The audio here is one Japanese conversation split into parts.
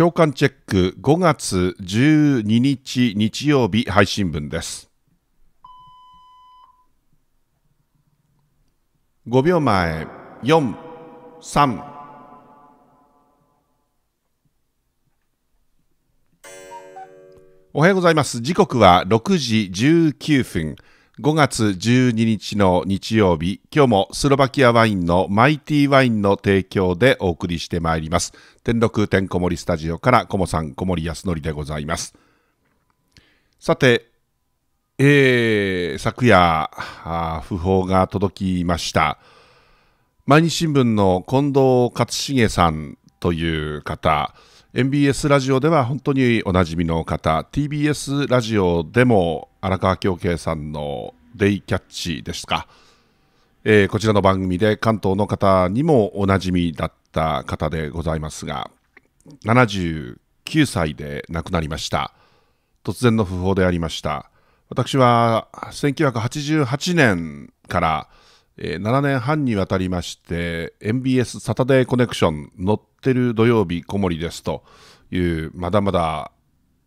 長官チェック5月12日日曜日配信分です。5秒前、4、3、おはようございます。時刻は6時19分。5月12日の日曜日、今日もスロバキアワインのマイティワインの提供でお送りしてまいります。天禄天こ森スタジオから、こもさん、小森康則でございます。さて、えー、昨夜訃報が届きました。毎日新聞の近藤勝重さんという方、MBS ラジオでは本当におなじみの方、TBS ラジオでも荒川京慶さんのデイキャッチですか、えー、こちらの番組で関東の方にもおなじみだった方でございますが79歳で亡くなりました突然の訃報でありました私は1988年から、7年半にわたりまして MBS サタデーコネクション乗ってる土曜日小森ですというまだまだ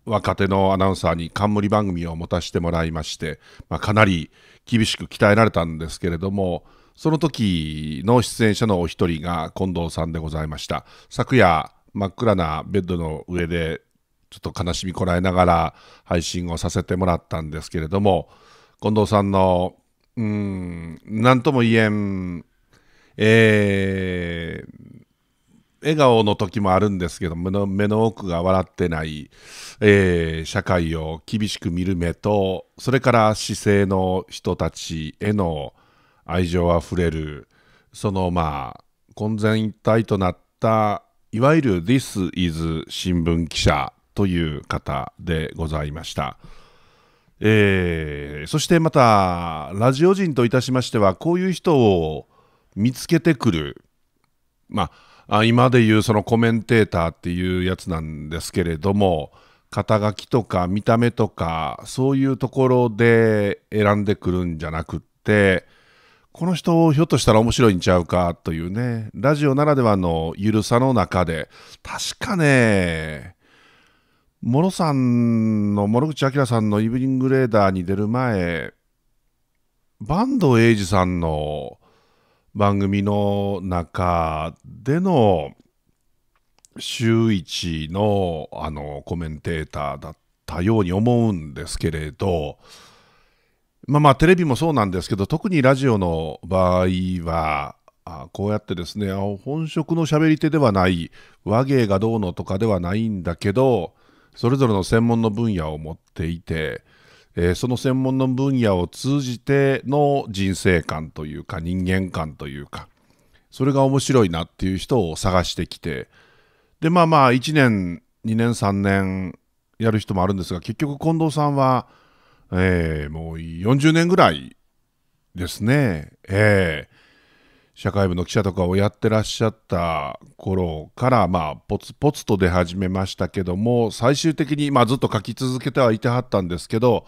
若手のアナウンサーに冠番組を持たせてもらいまして、まあ、かなり厳しく鍛えられたんですけれどもその時の出演者のお一人が近藤さんでございました昨夜真っ暗なベッドの上でちょっと悲しみこらえながら配信をさせてもらったんですけれども近藤さんのうん何とも言えんえー、笑顔の時もあるんですけど目の目の奥が笑ってない、えー、社会を厳しく見る目とそれから姿勢の人たちへの愛情あふれるそのまあ混然一体となったいわゆる「This is 新聞記者」という方でございました。えー、そしてまたラジオ人といたしましてはこういう人を見つけてくるまああ今でいうそのコメンテーターっていうやつなんですけれども肩書きとか見た目とかそういうところで選んでくるんじゃなくってこの人ひょっとしたら面白いんちゃうかというねラジオならではのゆるさの中で確かね諸さんの諸口明さんのイブニングレーダーに出る前坂東英二さんの番組の中での週1のあのコメンテーターだったように思うんですけれどまあまあテレビもそうなんですけど特にラジオの場合はあこうやってですね本職の喋り手ではない和芸がどうのとかではないんだけどそれぞれの専門の分野を持っていてえー、その専門の分野を通じての人生観というか人間観というかそれが面白いなっていう人を探してきてでまあまあ1年2年3年やる人もあるんですが結局近藤さんは、えー、もう40年ぐらいですね、えー、社会部の記者とかをやってらっしゃった頃からまあポツポツと出始めましたけども最終的にまあずっと書き続けてはいてはったんですけど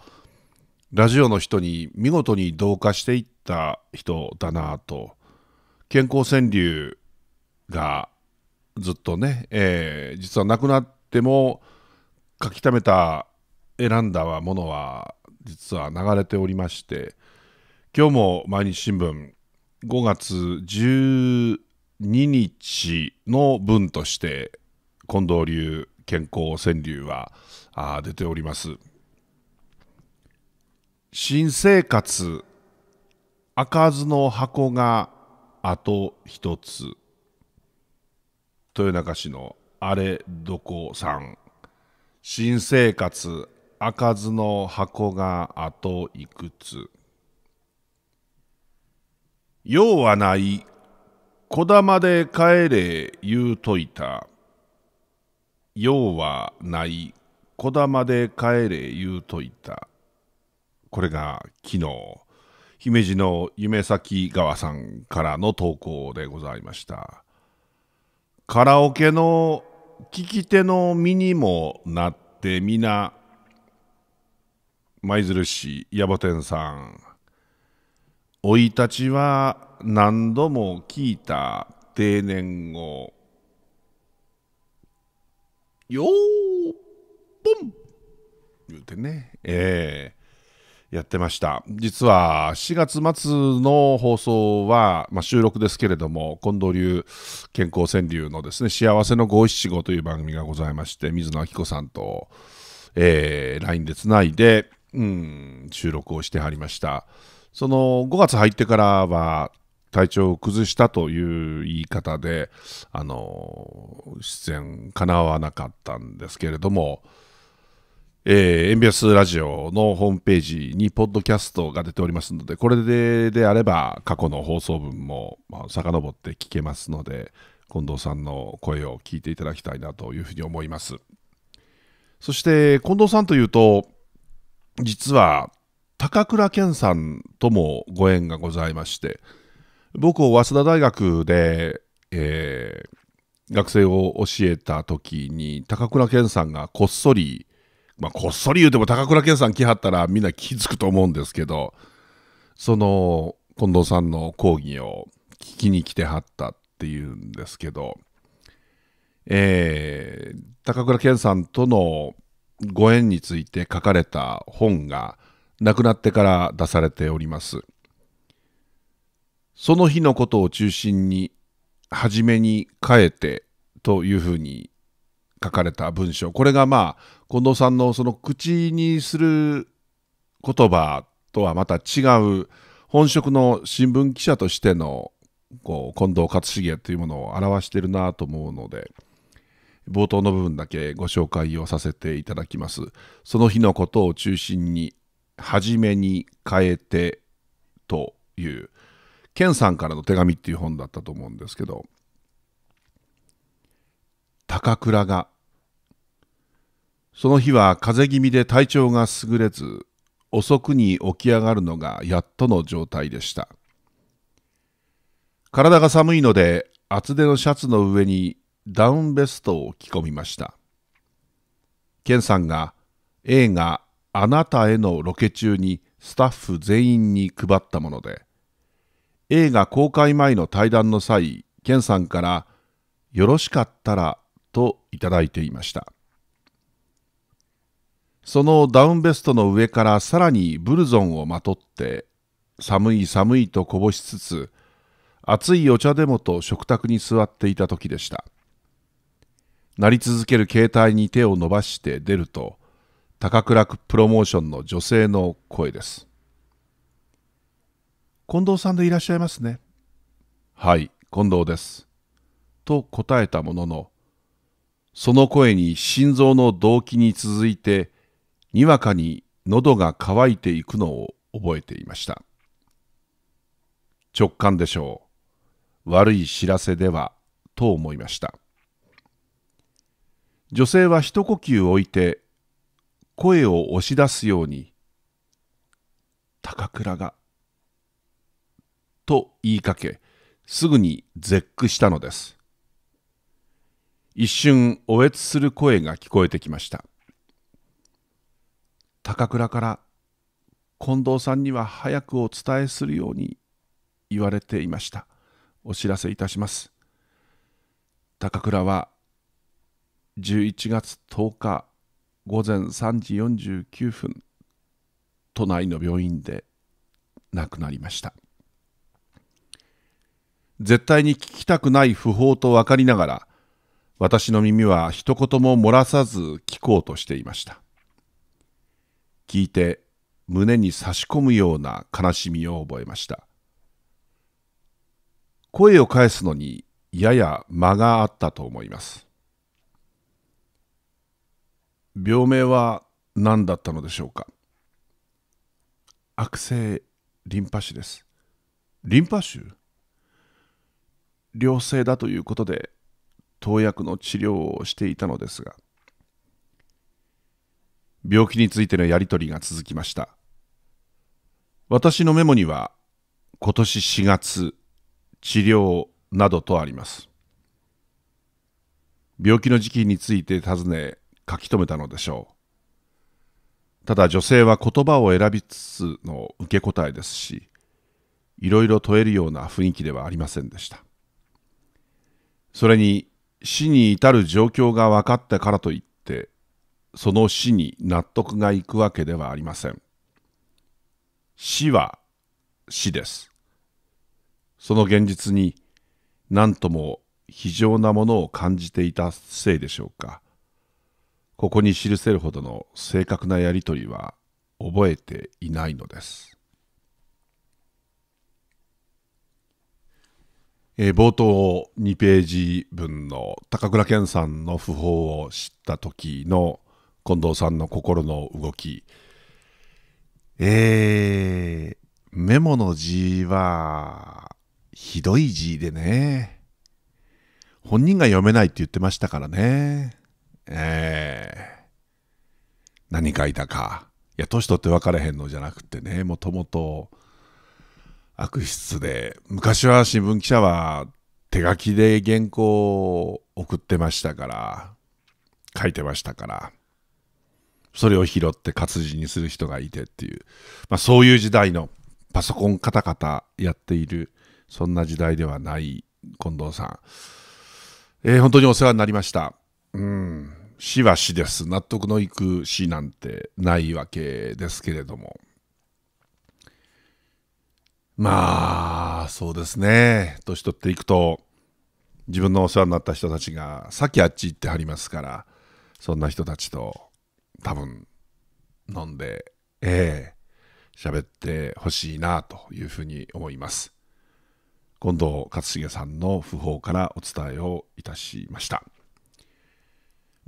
ラジオの人に見事に同化していった人だなと健康川柳がずっとね、えー、実はなくなっても書き溜めた選んだものは実は流れておりまして今日も毎日新聞5月12日の分として近藤流健康川柳は出ております。新生活開かずの箱があと一つ豊中市のあれどこさん新生活開かずの箱があといくつ用はない小玉で帰れ言うといた用はない小玉で帰れ言うといたこれが昨日、姫路の夢咲川さんからの投稿でございました。カラオケの聞き手の身にもなって皆、舞鶴市矢保店さん、生い立ちは何度も聞いた定年後、よーぽん言うてね、ええやってました実は4月末の放送は、まあ、収録ですけれども近藤流健康川柳のですね「幸せの五七五」という番組がございまして水野明子さんと、えー、LINE でつないで、うん、収録をしてはりましたその5月入ってからは体調を崩したという言い方であの出演かなわなかったんですけれどもえー、エンビアスラジオのホームページにポッドキャストが出ておりますので、これでであれば過去の放送分も、まあ、遡って聞けますので、近藤さんの声を聞いていただきたいなというふうに思います。そして近藤さんというと、実は高倉健さんともご縁がございまして、僕を早稲田大学で、えー、学生を教えた時に高倉健さんがこっそりまあ、こっそり言うても高倉健さん来はったらみんな気づくと思うんですけど、その、近藤さんの講義を聞きに来てはったっていうんですけど、えー、高倉健さんとのご縁について書かれた本が亡くなってから出されております。その日のことを中心に、初めに変えてというふうに書かれた文章これがまあ近藤さんのその口にする言葉とはまた違う本職の新聞記者としてのこう近藤克重というものを表してるなと思うので冒頭の部分だけご紹介をさせていただきます。その日のことを中心に初めに変えてというンさんからの手紙っていう本だったと思うんですけど高倉がその日は風邪気味で体調が優れず遅くに起き上がるのがやっとの状態でした体が寒いので厚手のシャツの上にダウンベストを着込みましたンさんが映画「あなたへ」のロケ中にスタッフ全員に配ったもので映画公開前の対談の際ンさんから「よろしかったらといただいていましたそのダウンベストの上からさらにブルゾンをまとって寒い寒いとこぼしつつ熱いお茶でもと食卓に座っていた時でした鳴り続ける携帯に手を伸ばして出ると高倉プロモーションの女性の声です近藤さんでいらっしゃいますねはい近藤ですと答えたもののその声に心臓の動悸に続いて、にわかに喉が渇いていくのを覚えていました。直感でしょう。悪い知らせでは、と思いました。女性は一呼吸置いて、声を押し出すように、高倉が、と言いかけ、すぐに絶句したのです。一瞬おえつする声が聞こえてきました高倉から近藤さんには早くお伝えするように言われていましたお知らせいたします高倉は11月10日午前3時49分都内の病院で亡くなりました絶対に聞きたくない訃報と分かりながら私の耳は一言も漏らさず聞こうとしていました。聞いて胸に差し込むような悲しみを覚えました。声を返すのにやや間があったと思います。病名は何だったのでしょうか悪性リンパ腫です。リンパ腫良性だということで投薬の治療をしていたのですが病気についてのやり取りが続きました私のメモには今年4月治療などとあります病気の時期について尋ね書き留めたのでしょうただ女性は言葉を選びつつの受け答えですしいろいろ問えるような雰囲気ではありませんでしたそれに死に至る状況が分かったからといってその死に納得がいくわけではありません死は死ですその現実に何とも非常なものを感じていたせいでしょうかここに記せるほどの正確なやり取りは覚えていないのですえー、冒頭2ページ分の高倉健さんの訃報を知った時の近藤さんの心の動きえー、メモの字はひどい字でね本人が読めないって言ってましたからねえー、何書いたかいや年取って分からへんのじゃなくてねもともと。悪質で、昔は新聞記者は手書きで原稿を送ってましたから、書いてましたから、それを拾って活字にする人がいてっていう、まあそういう時代のパソコンカタカタやっている、そんな時代ではない近藤さん。えー、本当にお世話になりました。うん、死は死です。納得のいく死なんてないわけですけれども。まあ、そうですね。年取っていくと、自分のお世話になった人たちが、さっきあっち行ってはりますから、そんな人たちと、多分、飲んで、ええ喋ってほしいなというふうに思います。近藤勝重さんの訃報からお伝えをいたしました。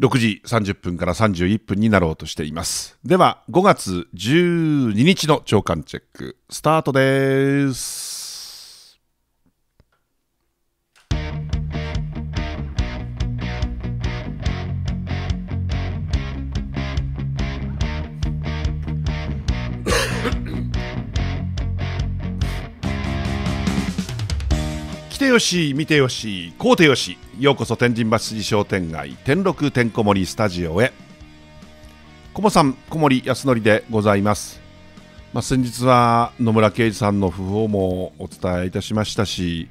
6時30分から31分になろうとしています。では、5月12日の朝刊チェック、スタートです。よし見てよしこうてよしようこそ天神橋筋商店街天禄てんこ盛りスタジオへこもさん小森康則でございます、まあ、先日は野村啓司さんの訃報もお伝えいたしましたし、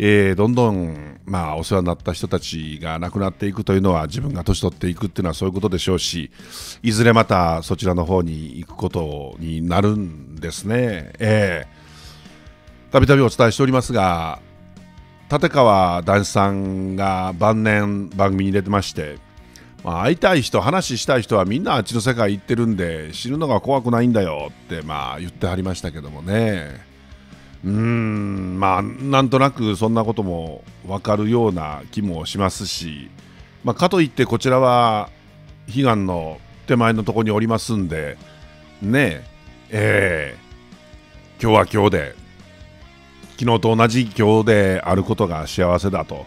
えー、どんどん、まあ、お世話になった人たちが亡くなっていくというのは自分が年取っていくっていうのはそういうことでしょうしいずれまたそちらの方に行くことになるんですね。えーたびたびお伝えしておりますが、立川談志さんが晩年番組に出てまして、まあ、会いたい人話したい人はみんなあっちの世界行ってるんで死ぬのが怖くないんだよってまあ言ってはりましたけどもねうんまあなんとなくそんなことも分かるような気もしますし、まあ、かといってこちらは悲願の手前のところにおりますんでねええー、今日は今日で昨日と同じ今日であることが幸せだと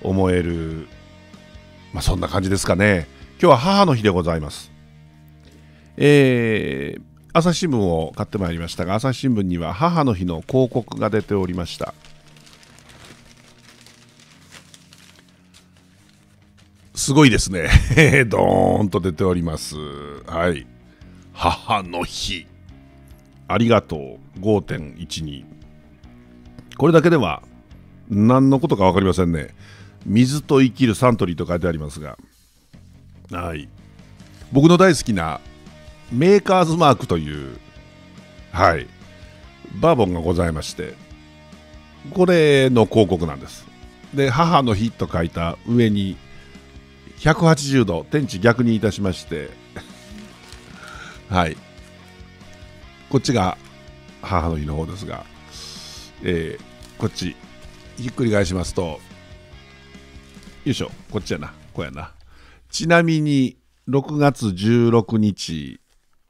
思える、まあ、そんな感じですかね。今日は母の日でございます。えー、朝日新聞を買ってまいりましたが、朝日新聞には母の日の広告が出ておりました。すごいですね。ドーンと出ております。はい。母の日。ありがとう。5.12。これだけでは何のことか分かりませんね水と生きるサントリーと書いてありますがはい僕の大好きなメーカーズマークというはいバーボンがございましてこれの広告なんですで母の日と書いた上に180度天地逆にいたしましてはいこっちが母の日の方ですが、えー、こっちひっくり返しますとよいしょこっちやなこうやなちなみに6月16日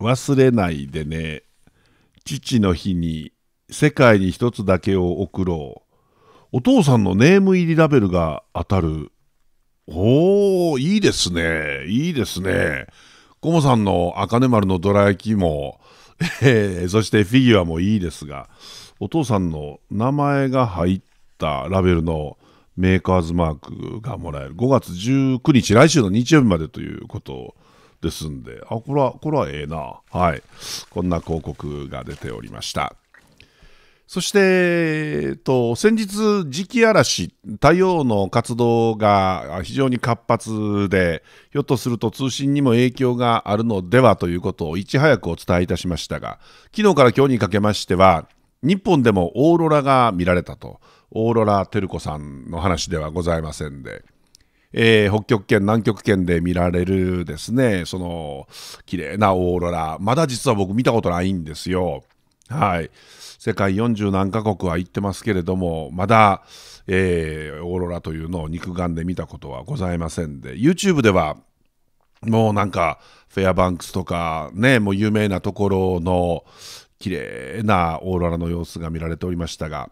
忘れないでね父の日に世界に一つだけを贈ろうお父さんのネーム入りラベルが当たるおおいいですねいいですねコモさんの茜丸のどら焼きも、えー、そしてフィギュアもいいですがお父さんの名前が入ったラベルのメーカーズマークがもらえる5月19日来週の日曜日までということですんであこれはこれはええなはいこんな広告が出ておりましたそして、えっと、先日、磁気嵐、太陽の活動が非常に活発で、ひょっとすると通信にも影響があるのではということをいち早くお伝えいたしましたが、昨日から今日にかけましては、日本でもオーロラが見られたとオーロラ照子さんの話ではございませんで、えー、北極圏南極圏で見られるですねその綺麗なオーロラまだ実は僕見たことないんですよ。はい、世界40何カ国は行ってますけれどもまだ、えー、オーロラというのを肉眼で見たことはございませんで YouTube ではもうなんかフェアバンクスとかねもう有名なところの綺麗なオーロラの様子が見られておりましたが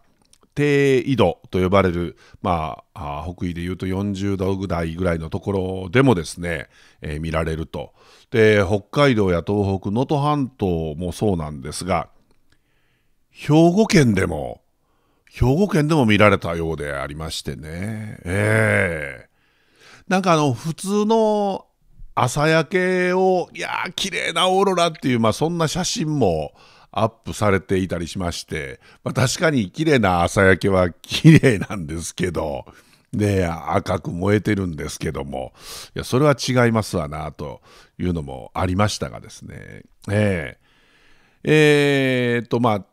低緯度と呼ばれる、まあ、北緯でいうと40度ぐらいぐらいのところでもですね、えー、見られるとで北海道や東北能登半島もそうなんですが兵庫県でも兵庫県でも見られたようでありましてねええー、なんかあの普通の朝焼けをいやー綺麗なオーロラっていう、まあ、そんな写真もアップされていたりしまして、まあ、確かに綺麗な朝焼けは綺麗なんですけど、赤く燃えてるんですけども、いや、それは違いますわな、というのもありましたがですね。えー、えー、と、まあ、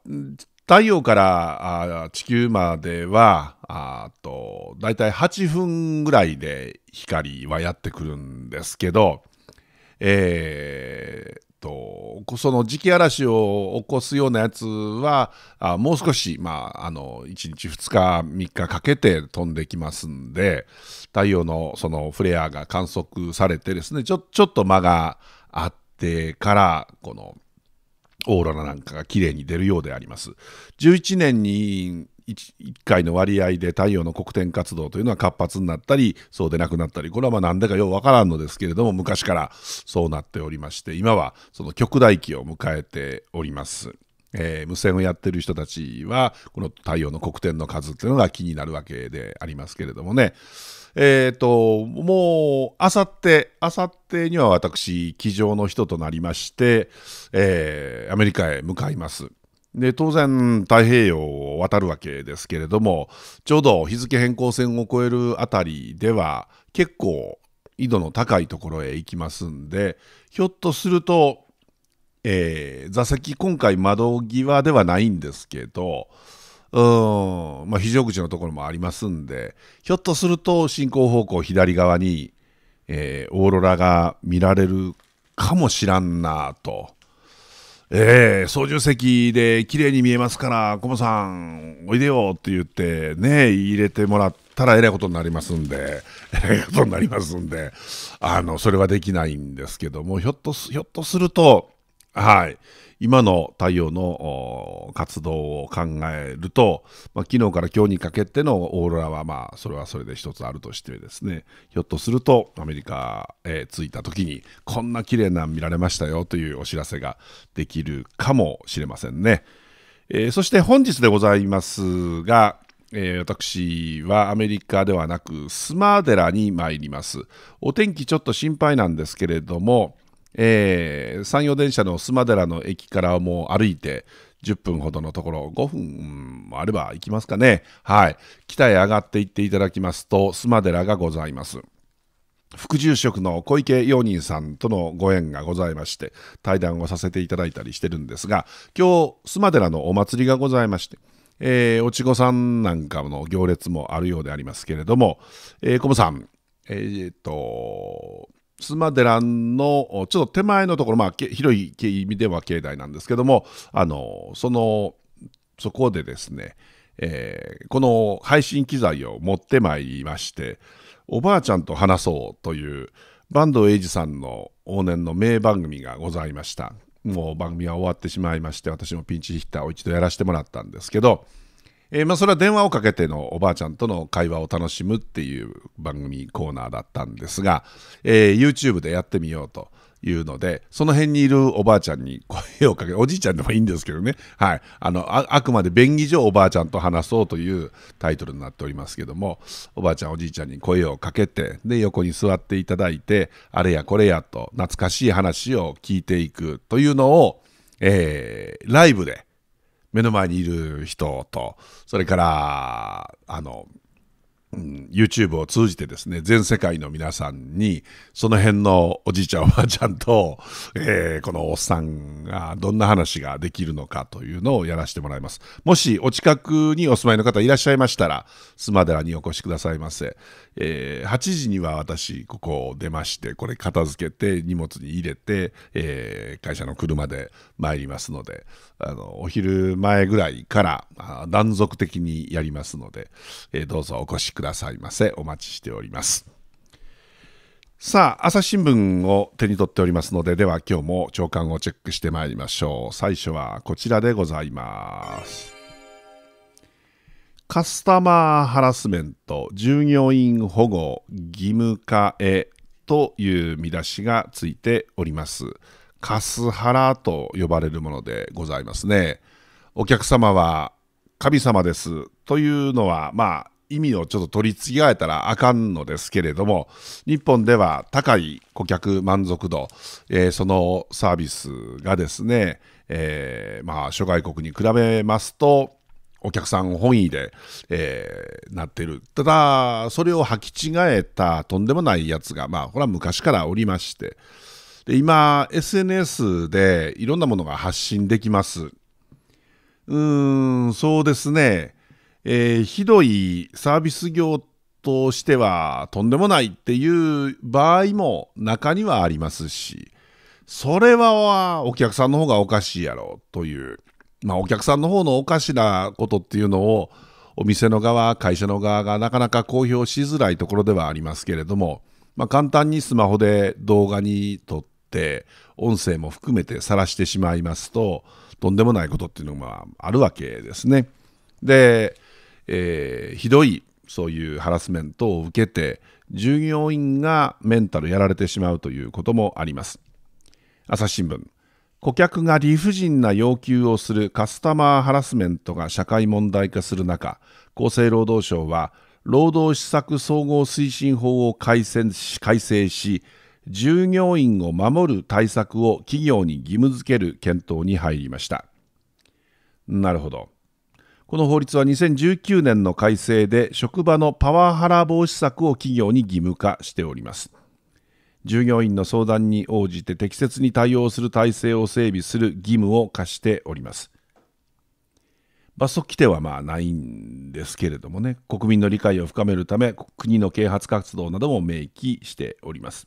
太陽から地球までは、あと、だいたい8分ぐらいで光はやってくるんですけど、えー、とその磁気嵐を起こすようなやつはあもう少し、まあ、あの1日2日3日かけて飛んできますんで太陽のそのフレアが観測されてですねちょちょっと間があってからこのオーロラなんかが綺麗に出るようであります。11年に 1, 回の割合で太陽の黒点活動というのは活発になったりそうでなくなったりこれはまあ何でかようわからんのですけれども昔からそうなっておりまして今はその極大期を迎えております。えー、無線をやってる人たちはこの太陽の黒点の数っていうのが気になるわけでありますけれどもねえっ、ー、ともうあさってあさってには私机上の人となりまして、えー、アメリカへ向かいます。で当然太平洋を渡るわけですけれどもちょうど日付変更線を越えるあたりでは結構緯度の高いところへ行きますんでひょっとすると、えー、座席今回窓際ではないんですけどうん、まあ、非常口のところもありますんでひょっとすると進行方向左側に、えー、オーロラが見られるかもしらんなと。えー、操縦席で綺麗に見えますから、コモさん、おいでよって言って、ね、入れてもらったらえらいことになりますんで、えらいことになりますんで、あの、それはできないんですけども、ひょっとす、ひょっとすると、はい、今の太陽の活動を考えると、まあ、昨日から今日にかけてのオーロラは、まあ、それはそれで一つあるとしてですね、ひょっとするとアメリカへ着いた時に、こんな綺麗な見られましたよというお知らせができるかもしれませんね。えー、そして本日でございますが、えー、私はアメリカではなくスマーデラに参ります。お天気ちょっと心配なんですけれども、えー、山陽電車の須磨寺の駅からもう歩いて10分ほどのところ、5分もあれば行きますかね。はい。北へ上がっていっていただきますと、須磨寺がございます。副住職の小池陽人さんとのご縁がございまして、対談をさせていただいたりしてるんですが、今日、須磨寺のお祭りがございまして、えー、おちごさんなんかの行列もあるようでありますけれども、えー、コボさん、えー、っと、妻寺のちょっと手前のところ、まあ、広い意味では境内なんですけども、あのそのそこでですね、えー、この配信機材を持ってまいりまして、おばあちゃんと話そうという、坂東栄治さんの往年の名番組がございました。もう番組は終わってしまいまして、私もピンチヒッターを一度やらせてもらったんですけど、えー、まあ、それは電話をかけてのおばあちゃんとの会話を楽しむっていう番組コーナーだったんですが、えー、YouTube でやってみようと。いうので、その辺にいるおばあちゃんに声をかけ、おじいちゃんでもいいんですけどね、はい、あのああくまで便宜上おばあちゃんと話そうというタイトルになっておりますけども、おばあちゃん、おじいちゃんに声をかけて、で、横に座っていただいて、あれやこれやと懐かしい話を聞いていくというのを、えー、ライブで目の前にいる人と、それから、あの、うん、YouTube を通じてですね、全世界の皆さんに、その辺のおじいちゃんおばあちゃんと、えー、このおっさんがどんな話ができるのかというのをやらせてもらいます。もしお近くにお住まいの方いらっしゃいましたら、須磨寺にお越しくださいませ。えー、8時には私ここを出ましてこれ片付けて荷物に入れて、えー、会社の車で参りますのであのお昼前ぐらいから断続的にやりますので、えー、どうぞお越しくださいませお待ちしております。さあ、朝日新聞を手に取っておりますので、では今日も朝刊をチェックしてまいりましょう。最初はこちらでございます。カスタマーハラスメント、従業員保護、義務化へという見出しがついております。カスハラと呼ばれるものでございますね。お客様は神様ですというのは、まあ、意味をちょっと取り違えたらあかんのですけれども、日本では高い顧客満足度、えー、そのサービスがですね、えー、まあ、諸外国に比べますと、お客さん本位で、えー、なってる。ただ、それを履き違えたとんでもないやつが、まあ、これは昔からおりまして、で今、SNS でいろんなものが発信できます。うーん、そうですね、えー、ひどいサービス業としてはとんでもないっていう場合も中にはありますし、それはお客さんの方がおかしいやろという。まあ、お客さんの方のおかしなことっていうのをお店の側会社の側がなかなか公表しづらいところではありますけれども、まあ、簡単にスマホで動画に撮って音声も含めて晒してしまいますととんでもないことっていうのがあるわけですね。で、えー、ひどいそういうハラスメントを受けて従業員がメンタルやられてしまうということもあります。朝日新聞顧客が理不尽な要求をするカスタマーハラスメントが社会問題化する中厚生労働省は労働施策総合推進法を改正し改正し従業員を守る対策を企業に義務付ける検討に入りましたなるほどこの法律は2019年の改正で職場のパワハラ防止策を企業に義務化しております従業員の相談に応じて適切に対応する体制を整備する義務を課しております。罰則規定はまあないんですけれどもね、国民の理解を深めるため、国の啓発活動なども明記しております。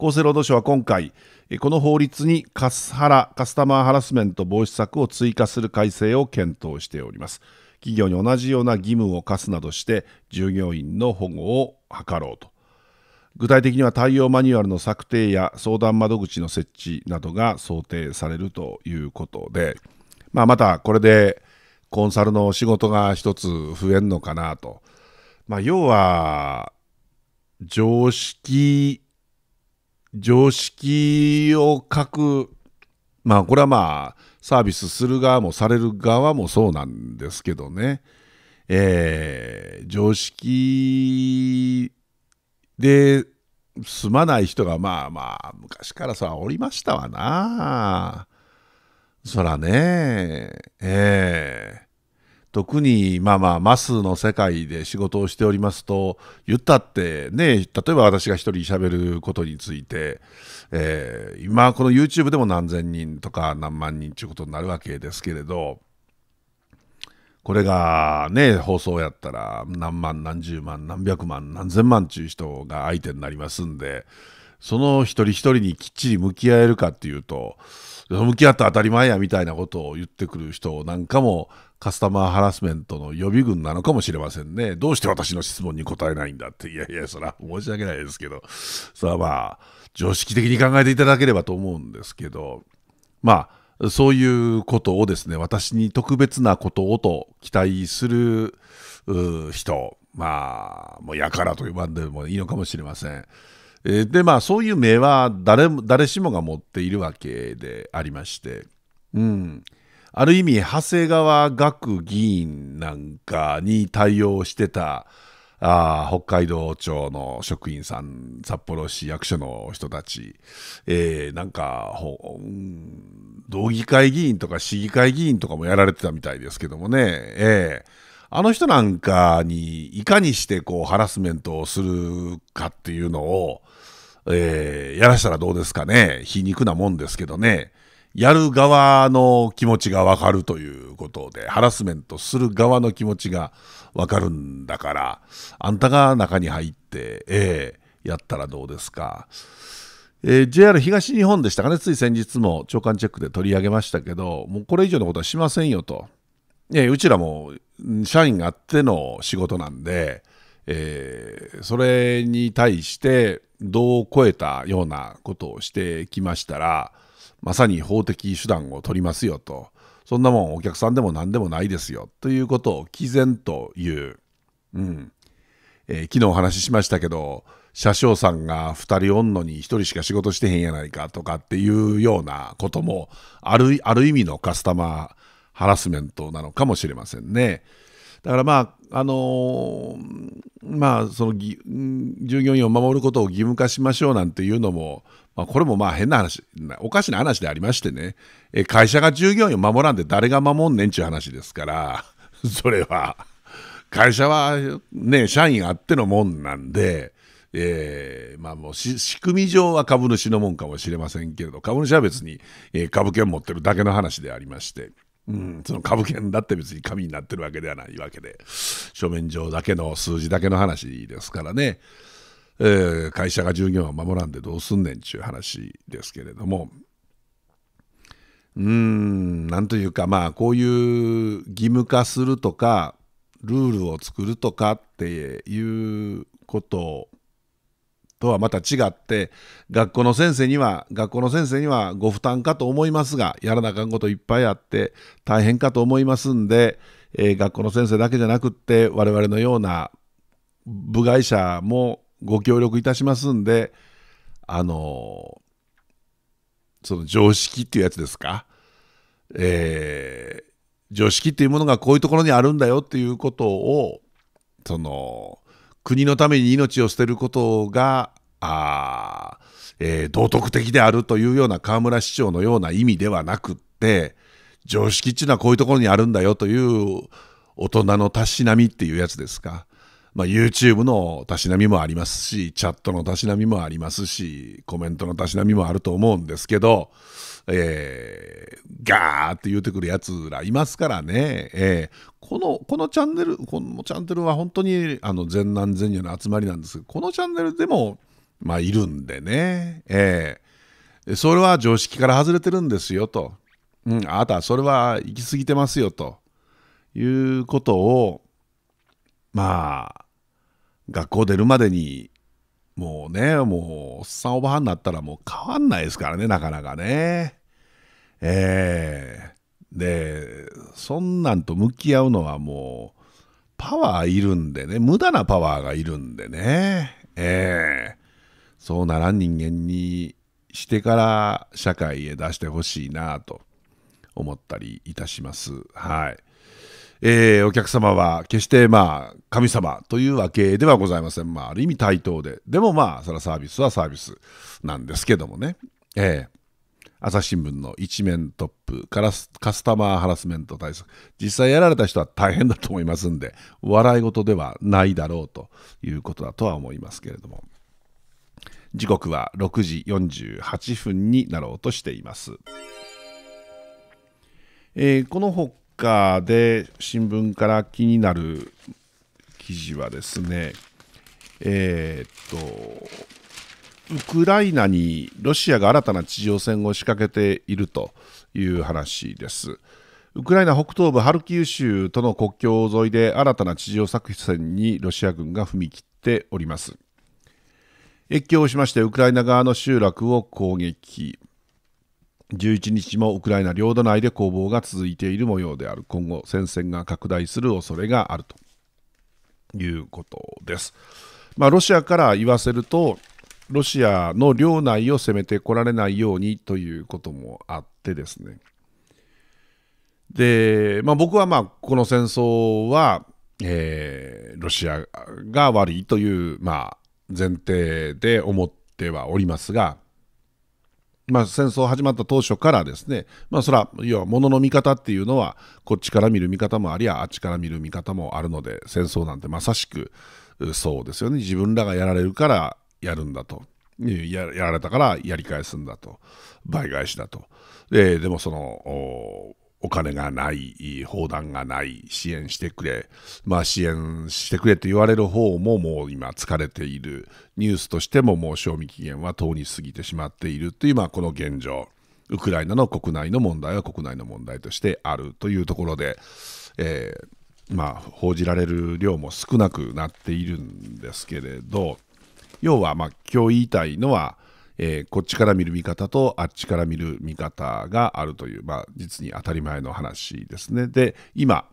厚生労働省は今回、この法律にカスハラ、カスタマーハラスメント防止策を追加する改正を検討しております。企業に同じような義務を課すなどして、従業員の保護を図ろうと具体的には対応マニュアルの策定や相談窓口の設置などが想定されるということで、まあ、またこれでコンサルの仕事が一つ増えるのかなと、まあ、要は常識常識を書くまあこれはまあサービスする側もされる側もそうなんですけどね、えー、常識で、すまない人がまあまあ、昔からさ、おりましたわな。そらね、ええ特にまあまあ、マスの世界で仕事をしておりますと、言ったってね、例えば私が一人喋ることについて、えー、今この YouTube でも何千人とか何万人ということになるわけですけれど、これがね、放送やったら何万何十万何百万何千万ちゅう人が相手になりますんで、その一人一人にきっちり向き合えるかっていうと、向き合った当たり前やみたいなことを言ってくる人なんかもカスタマーハラスメントの予備軍なのかもしれませんね。どうして私の質問に答えないんだって。いやいや、そら申し訳ないですけど、それはまあ、常識的に考えていただければと思うんですけど、まあ、そういうことをですね、私に特別なことをと期待する人、まあ、もうやからと呼ばんでもいいのかもしれません。えー、で、まあ、そういう目は誰誰しもが持っているわけでありまして、うん。ある意味、長谷川学議員なんかに対応してた、あ北海道庁の職員さん、札幌市役所の人たち、えー、なんかうん、道議会議員とか市議会議員とかもやられてたみたいですけどもね、えー、あの人なんかにいかにしてこうハラスメントをするかっていうのを、えー、やらしたらどうですかね。皮肉なもんですけどね。やる側の気持ちがわかるということで、ハラスメントする側の気持ちがわかるんだから、あんたが中に入って、ええー、やったらどうですか。えー、JR 東日本でしたかね、つい先日も長官チェックで取り上げましたけど、もうこれ以上のことはしませんよと。えー、うちらも社員があっての仕事なんで、えー、それに対して度を超えたようなことをしてきましたら、まさに法的手段を取りますよとそんなもんお客さんでも何でもないですよということを毅然と言う、うんえー、昨日お話ししましたけど車掌さんが2人おんのに1人しか仕事してへんやないかとかっていうようなこともあるある意味のカスタマーハラスメントなのかもしれませんね。だからまあ、あのー、まあ、その、従業員を守ることを義務化しましょうなんていうのも、まあ、これもまあ変な話、おかしな話でありましてね、え会社が従業員を守らんで誰が守んねんちゅう話ですから、それは、会社はね、社員あってのもんなんで、えー、まあもう仕組み上は株主のもんかもしれませんけれど、株主は別に、えー、株券持ってるだけの話でありまして、うん、その株券だって別に紙になってるわけではないわけで、書面上だけの数字だけの話ですからね。えー、会社が従業員を守らんでどうすんねんちゅう話ですけれどもうーんなんというかまあこういう義務化するとかルールを作るとかっていうこととはまた違って学校の先生には学校の先生にはご負担かと思いますがやらなあかんこといっぱいあって大変かと思いますんで、えー、学校の先生だけじゃなくって我々のような部外者もご協力いたしますんで、あのー、その常識っていうやつですか、えー、常識っていうものがこういうところにあるんだよっていうことを、その、国のために命を捨てることが、あえー、道徳的であるというような河村市長のような意味ではなくって、常識っていうのはこういうところにあるんだよという大人のたしなみっていうやつですか。まあ、YouTube のたしなみもありますし、チャットのたしなみもありますし、コメントのたしなみもあると思うんですけど、えー、ガーって言うてくるやつらいますからね、えー、この、このチャンネル、このチャンネルは本当にあの全男善女の集まりなんですけど、このチャンネルでも、まあ、いるんでね、えー、それは常識から外れてるんですよと、うん、あなた、それは行き過ぎてますよということを、まあ、学校出るまでにもうねもうおっさんおばあんになったらもう変わんないですからねなかなかねええー、でそんなんと向き合うのはもうパワーいるんでね無駄なパワーがいるんでねええー、そうならん人間にしてから社会へ出してほしいなと思ったりいたしますはい。えー、お客様は決してまあ神様というわけではございません。まあ、ある意味対等で。でもまあ、それはサービスはサービスなんですけどもね。えー朝日新聞の一面トップからカスタマーハラスメント対策実際やられた人は大変だと思いますんで笑い事ではないだろうということだとは思いますけれども時刻は6時48分になろうとしています。えー、このほカーで新聞から気になる記事はですね、えー、っと、ウクライナにロシアが新たな地上戦を仕掛けているという話です。ウクライナ北東部ハルキウ州との国境沿いで新たな地上作戦にロシア軍が踏み切っております。越境をしましてウクライナ側の集落を攻撃。11日もウクライナ領土内で攻防が続いている模様である今後戦線が拡大する恐れがあるということです、まあ、ロシアから言わせるとロシアの領内を攻めてこられないようにということもあってですねで、まあ、僕はまあこの戦争は、えー、ロシアが悪いという、まあ、前提で思ってはおりますがまあ、戦争始まった当初からですね、まあ、そは要は、ものの見方っていうのは、こっちから見る見方もありゃ、あっちから見る見方もあるので、戦争なんてまさしくそうですよね。自分らがやられるからやるんだと。やられたからやり返すんだと。倍返しだと。で、でもその、お金がない、砲弾がない、支援してくれ、まあ支援してくれと言われる方ももう今疲れている、ニュースとしてももう賞味期限は遠に過ぎてしまっているという、まあこの現状、ウクライナの国内の問題は国内の問題としてあるというところで、えー、まあ報じられる量も少なくなっているんですけれど、要はまあ今日言いたいのは、えー、こっちから見る見方とあっちから見る見方があるという、まあ、実に当たり前の話ですね。で今、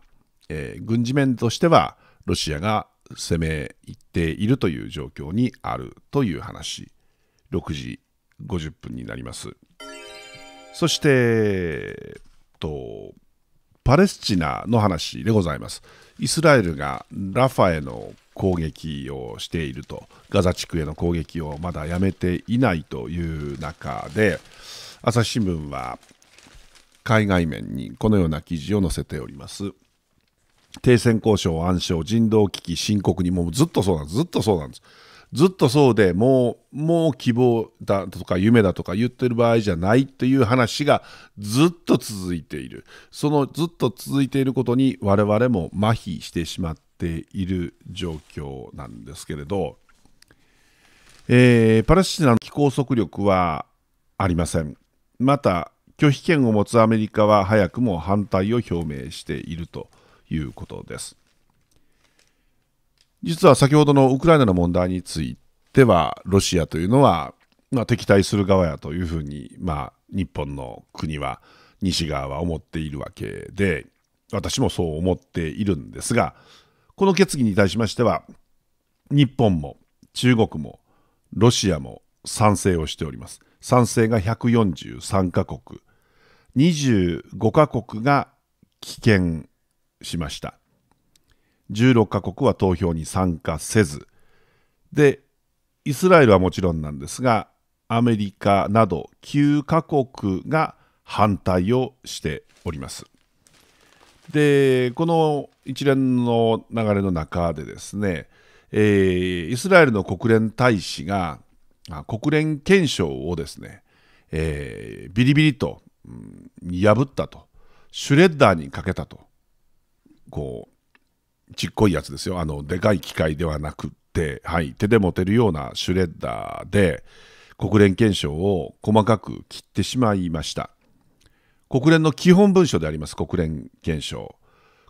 えー、軍事面としてはロシアが攻め入っているという状況にあるという話6時50分になります。そして、とパレスチナの話でございます。イスラエルがラファへの攻撃をしているとガザ地区への攻撃をまだやめていないという中で朝日新聞は海外面にこのような記事を載せております。停戦交渉暗礁人道危機深刻にもうずっとそうなんですずっとそうなんです。ずっとそうでもうもう希望だとか夢だとか言ってる場合じゃないという話がずっと続いているそのずっと続いていることに我々も麻痺してしまっている状況なんですけれど、えー、パレスチナの気拘束力はありませんまた拒否権を持つアメリカは早くも反対を表明しているということです実は先ほどのウクライナの問題については、ロシアというのは、まあ、敵対する側やというふうに、まあ、日本の国は、西側は思っているわけで、私もそう思っているんですが、この決議に対しましては、日本も中国もロシアも賛成をしております。賛成が143カ国、25カ国が棄権しました。16カ国は投票に参加せずでイスラエルはもちろんなんですがアメリカなど9カ国が反対をしております。でこの一連の流れの中でですね、えー、イスラエルの国連大使が国連憲章をですね、えー、ビリビリと、うん、破ったとシュレッダーにかけたとこうちっこいやつですよ。あの、でかい機械ではなくって、はい、手で持てるようなシュレッダーで、国連憲章を細かく切ってしまいました。国連の基本文書であります、国連憲章。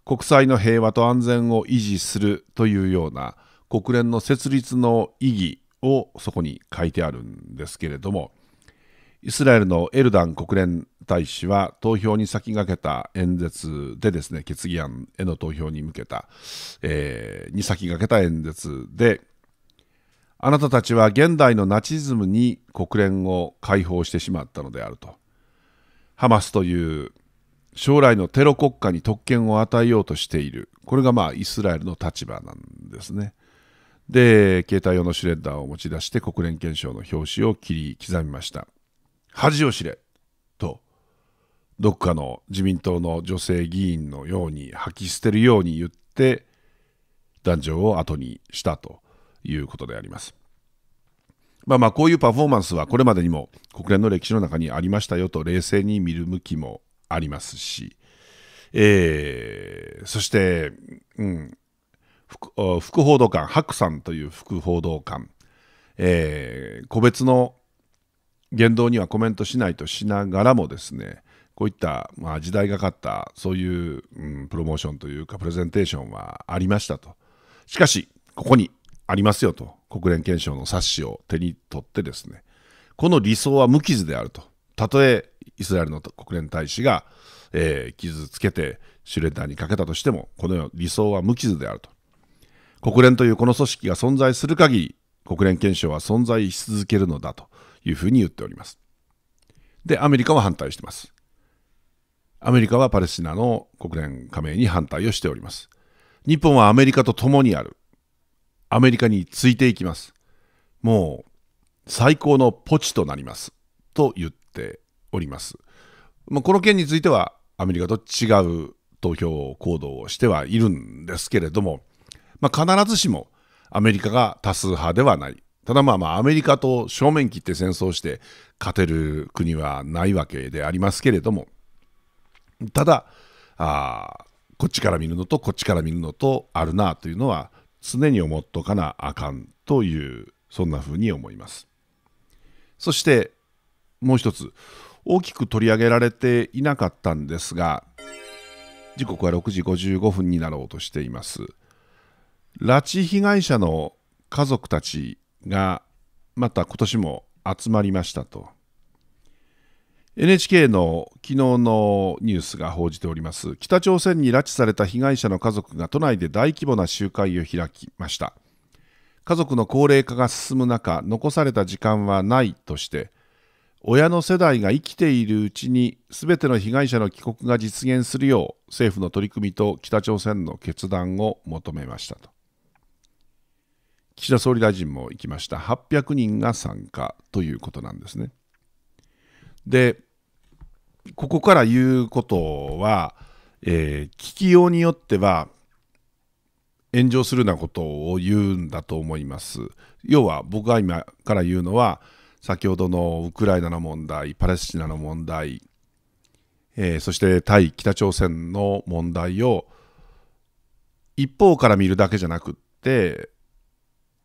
国際の平和と安全を維持するというような国連の設立の意義をそこに書いてあるんですけれども、イスラエルのエルダン国連大使は投票に先駆けた演説でですね決議案への投票に向けた、えー、に先駆けた演説であなたたちは現代のナチズムに国連を解放してしまったのであるとハマスという将来のテロ国家に特権を与えようとしているこれがまあイスラエルの立場なんですねで携帯用のシュレッダーを持ち出して国連憲章の表紙を切り刻みました恥を知れどっかの自民党の女性議員のように吐き捨てるように言って男女を後にしたということであります。まあまあこういうパフォーマンスはこれまでにも国連の歴史の中にありましたよと冷静に見る向きもありますし、えー、そして、うん、副報道官白さんという副報道官、えー、個別の言動にはコメントしないとしながらもですねこういった、まあ、時代がかったそういう、うん、プロモーションというかプレゼンテーションはありましたと。しかしここにありますよと国連憲章の冊子を手に取ってですねこの理想は無傷であると。たとえイスラエルの国連大使が、えー、傷つけてシュレッダーにかけたとしてもこの理想は無傷であると。国連というこの組織が存在する限り国連憲章は存在し続けるのだというふうに言っております。で、アメリカは反対しています。アメリカはパレスチナの国連加盟に反対をしております。日本はアメリカと共にある。アメリカについていきます。もう最高のポチとなります。と言っております。まこの件についてはアメリカと違う投票行動をしてはいるんですけれども、まあ、必ずしもアメリカが多数派ではない。ただまあまあアメリカと正面切って戦争して勝てる国はないわけでありますけれども、ただあこっちから見るのとこっちから見るのとあるなというのは常に思っとかなあかんというそんなふうに思いますそしてもう一つ大きく取り上げられていなかったんですが時刻は6時55分になろうとしています拉致被害者の家族たちがまた今年も集まりましたと NHK の昨日のニュースが報じております北朝鮮に拉致された被害者の家族が都内で大規模な集会を開きました家族の高齢化が進む中残された時間はないとして親の世代が生きているうちに全ての被害者の帰国が実現するよう政府の取り組みと北朝鮮の決断を求めましたと岸田総理大臣も行きました800人が参加ということなんですね。でここから言うことは、えー、聞きようによっては炎上するようなことを言うんだと思います。要は僕が今から言うのは先ほどのウクライナの問題パレスチナの問題、えー、そして対北朝鮮の問題を一方から見るだけじゃなくって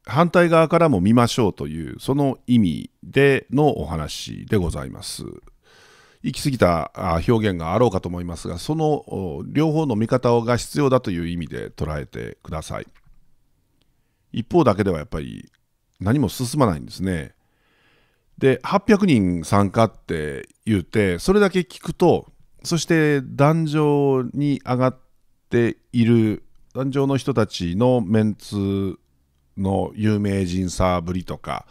反対側からも見ましょうというその意味でのお話でございます。行き過ぎた表現があろうかと思いますがその両方の見方が必要だという意味で捉えてください。一方だけではやっぱり何も進まないんですね。で800人参加って言うてそれだけ聞くとそして壇上に上がっている壇上の人たちのメンツの有名人さぶりとか、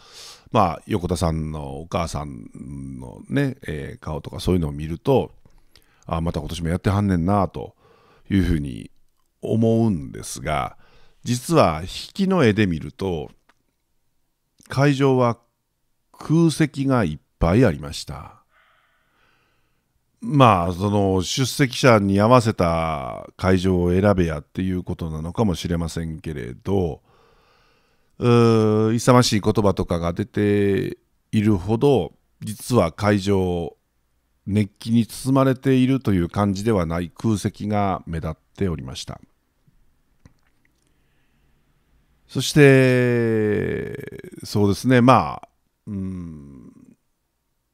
まあ、横田さんのお母さんのね、えー、顔とかそういうのを見るとあまた今年もやってはんねんなというふうに思うんですが実は引きの絵で見ると会場は空席がいっぱいありましたまあその出席者に合わせた会場を選べやっていうことなのかもしれませんけれど勇ましい言葉とかが出ているほど実は会場熱気に包まれているという感じではない空席が目立っておりましたそしてそうですねまあうん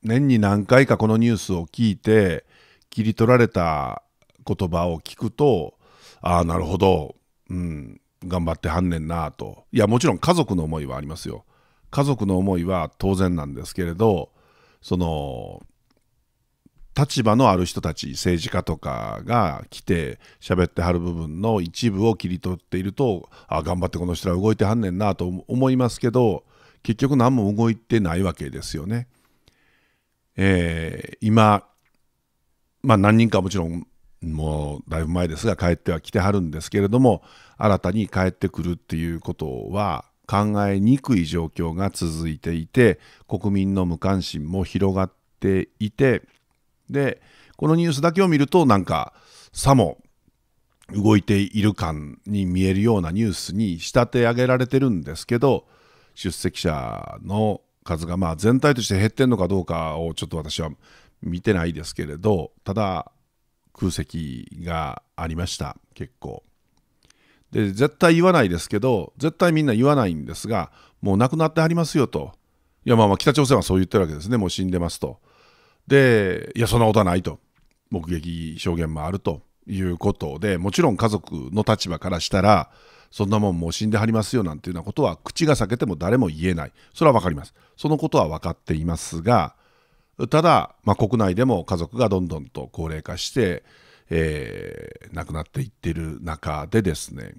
年に何回かこのニュースを聞いて切り取られた言葉を聞くとああなるほど、うん、頑張ってはんねんなといやもちろん家族の思いはありますよ家族の思いは当然なんですけれどその立場のある人たち政治家とかが来て喋ってはる部分の一部を切り取っているとあ頑張ってこの人ら動いてはんねんなと思いますけど結局何も動いてないわけですよね。えー、今、まあ、何人かもちろんもうだいぶ前ですが帰ってはきてはるんですけれども新たに帰ってくるっていうことは考えにくい状況が続いていて国民の無関心も広がっていてでこのニュースだけを見るとなんかさも動いている感に見えるようなニュースに仕立て上げられてるんですけど出席者の数がまあ全体として減ってんのかどうかをちょっと私は見てないですけれどただ空席がありました結構で絶対言わないですけど絶対みんな言わないんですがもう亡くなってはりますよといやまあまあ北朝鮮はそう言ってるわけですねもう死んでますとでいやそんなことはないと目撃証言もあるということでもちろん家族の立場からしたらそんなもんもう死んではりますよなんていうようなことは口が裂けても誰も言えないそれは分かりますそのことは分かっていますがただ、まあ、国内でも家族がどんどんと高齢化して、えー、亡くなっていってる中でですね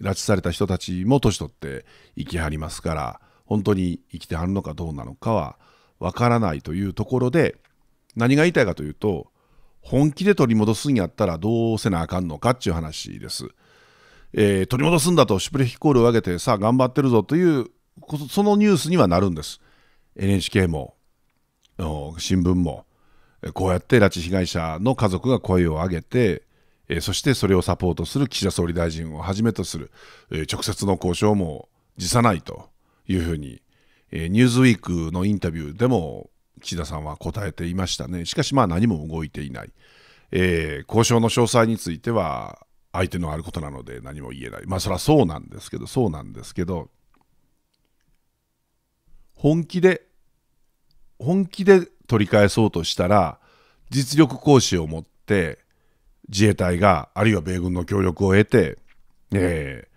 拉致された人たちも年取って生きはりますから本当に生きてはるのかどうなのかはわからないというところで何が言いたいかというと本気で取り戻すんやったらどうせなあかんのかっていう話です。えー、取り戻すんだとシュプレヒコールを上げてさあ頑張ってるぞというそのニュースにはなるんです。NHK も新聞もこうやって拉致被害者の家族が声を上げてそしてそれをサポートする岸田総理大臣をはじめとする直接の交渉も辞さないというふうに「ニューズウィークのインタビューでも岸田さんは答えていましたねしかしまあ何も動いていない、えー、交渉の詳細については相手のあることなので何も言えないまあそれはそうなんですけどそうなんですけど本気で本気で取り返そうとしたら実力行使を持って自衛隊があるいは米軍の協力を得て、えー、